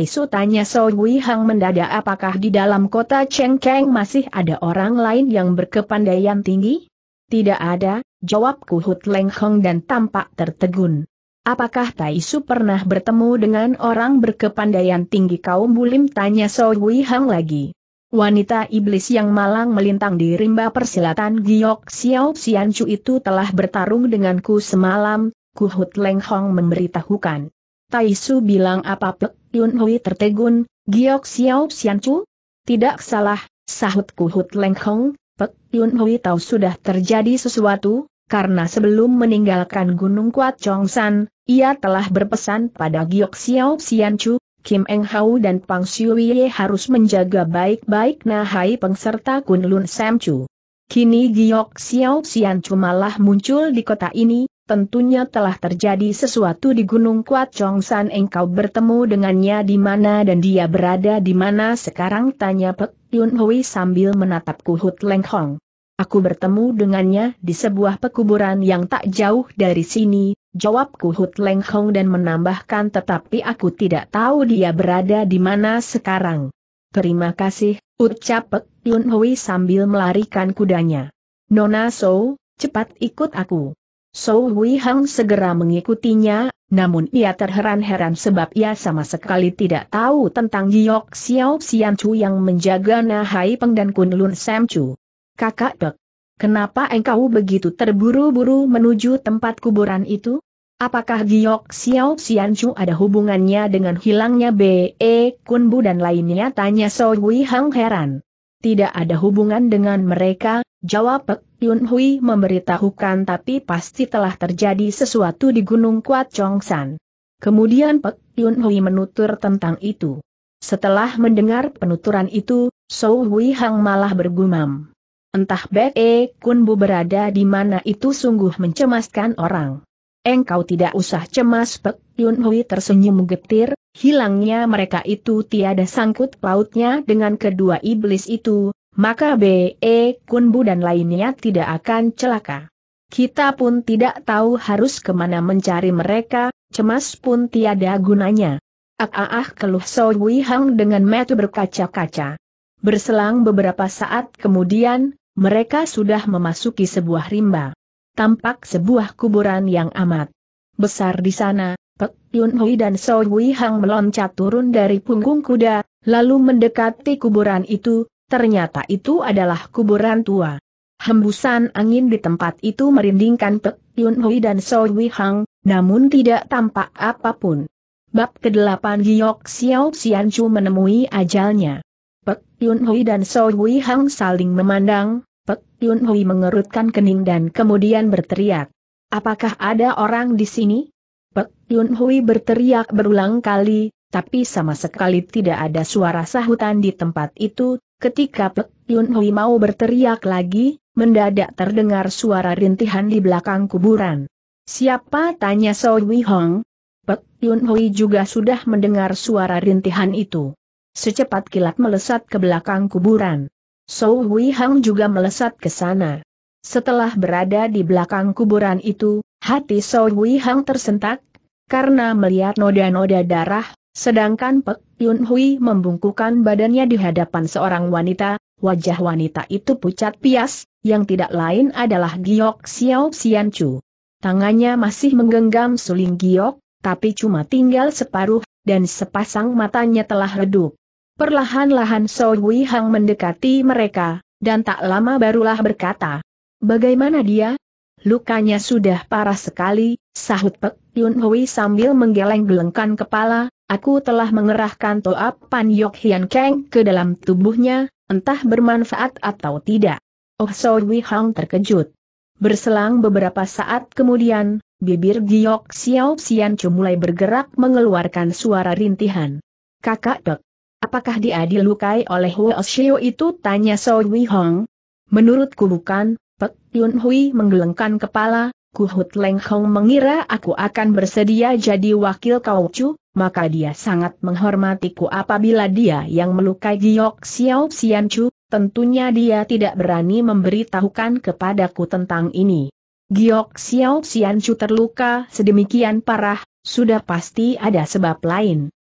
Su tanya So Hui Hang mendadak apakah di dalam kota Cheng Keng masih ada orang lain yang berkepandaian tinggi? Tidak ada, jawabku Hut Leng Hong dan tampak tertegun. Apakah Tai Su pernah bertemu dengan orang berkepandaian tinggi kaum bulim tanya So Wei Hang lagi. Wanita iblis yang malang melintang di rimba persilatan Giok Xiao Xianchu itu telah bertarung denganku semalam, Kuhut Leng Hong memberitahukan. Tai Su bilang apa Pek Yun Hui tertegun, Giok Xiao Xianchu? Tidak salah, sahut Kuhut Leng Hong, Pek Yun Hui tahu sudah terjadi sesuatu, karena sebelum meninggalkan Gunung Kuat Chong San, ia telah berpesan pada Giok Xiao Xian Chu, Kim Eng Hau dan Pang Ye harus menjaga baik-baik Nahai Peng serta Kun Lun Sam Chu. Kini Giok Xiao Xian Chu malah muncul di kota ini, tentunya telah terjadi sesuatu di Gunung Kuat Chongsan engkau bertemu dengannya di mana dan dia berada di mana sekarang tanya Pek Yun Hui sambil menatap kuhut Leng Hong. Aku bertemu dengannya di sebuah pekuburan yang tak jauh dari sini, jawab kuhut Leng Hong dan menambahkan tetapi aku tidak tahu dia berada di mana sekarang. Terima kasih, ucap Pek Yun Hui sambil melarikan kudanya. Nona So, cepat ikut aku. Sou Hui Hang segera mengikutinya, namun ia terheran-heran sebab ia sama sekali tidak tahu tentang Giok Xiao Xian Chu yang menjaga Nahai Peng dan Kun Lun Sam Chu. Kakak Pek, kenapa engkau begitu terburu-buru menuju tempat kuburan itu? Apakah Giok Xiao Xian Chu ada hubungannya dengan hilangnya B.E. Kun Bu dan lainnya? Tanya Sou Hui Hang heran. Tidak ada hubungan dengan mereka, jawab Pek Yun Hui memberitahukan tapi pasti telah terjadi sesuatu di Gunung Kuat Chong San. Kemudian Pek Yun Hui menutur tentang itu. Setelah mendengar penuturan itu, Sou Hui Hang malah bergumam. Entah Bek E Kun Bu berada di mana itu sungguh mencemaskan orang. Engkau tidak usah cemas Pek Yun Hui tersenyum getir, hilangnya mereka itu tiada sangkut pautnya dengan kedua iblis itu, maka B.E. Kunbu dan lainnya tidak akan celaka. Kita pun tidak tahu harus kemana mencari mereka, cemas pun tiada gunanya. Ah ah, ah keluh So Wui Hang dengan metu berkaca-kaca. Berselang beberapa saat kemudian, mereka sudah memasuki sebuah rimba tampak sebuah kuburan yang amat besar di sana, Pek Yun Hui dan So Hui Hang meloncat turun dari punggung kuda, lalu mendekati kuburan itu, ternyata itu adalah kuburan tua. Hembusan angin di tempat itu merindingkan Pek Yun Hui dan So Hui Hang, namun tidak tampak apapun. Bab ke-8 Giyok Xiao Xianchu menemui ajalnya. Pek Yun Hui dan So Hui Hang saling memandang, Pek Yun Hui mengerutkan kening dan kemudian berteriak. Apakah ada orang di sini? Pek Yun Hui berteriak berulang kali, tapi sama sekali tidak ada suara sahutan di tempat itu. Ketika Pek Yun Hui mau berteriak lagi, mendadak terdengar suara rintihan di belakang kuburan. Siapa tanya So Wei Hong? Pek Yun Hui juga sudah mendengar suara rintihan itu. Secepat kilat melesat ke belakang kuburan. Sou Hui Hang juga melesat ke sana. Setelah berada di belakang kuburan itu, hati Sou Hui Hang tersentak, karena melihat noda-noda darah, sedangkan Pek Yun Hui membungkukan badannya di hadapan seorang wanita, wajah wanita itu pucat pias, yang tidak lain adalah Giok Xiao Xian Chu. Tangannya masih menggenggam suling giok, tapi cuma tinggal separuh, dan sepasang matanya telah redup. Perlahan-lahan Soi Wei Hang mendekati mereka, dan tak lama barulah berkata, Bagaimana dia? Lukanya sudah parah sekali, sahut Pek Yun Hui sambil menggeleng-gelengkan kepala, aku telah mengerahkan Toa Pan Yok Hian Kang ke dalam tubuhnya, entah bermanfaat atau tidak. Oh Soi Wei Hang terkejut. Berselang beberapa saat kemudian, bibir Giok Xiao Xian Chu mulai bergerak mengeluarkan suara rintihan. Kakak Pek. Apakah dia dilukai oleh Huo Xiu itu? Tanya Soe Wei Hong. Menurutku bukan, Pek Yun Hui menggelengkan kepala, Kuhut Leng Hong mengira aku akan bersedia jadi wakil kau cu, maka dia sangat menghormatiku apabila dia yang melukai Giok Xiao Xian Chu, tentunya dia tidak berani memberitahukan kepadaku tentang ini. Giok Xiao Xian Chu terluka sedemikian parah, sudah pasti ada sebab lain.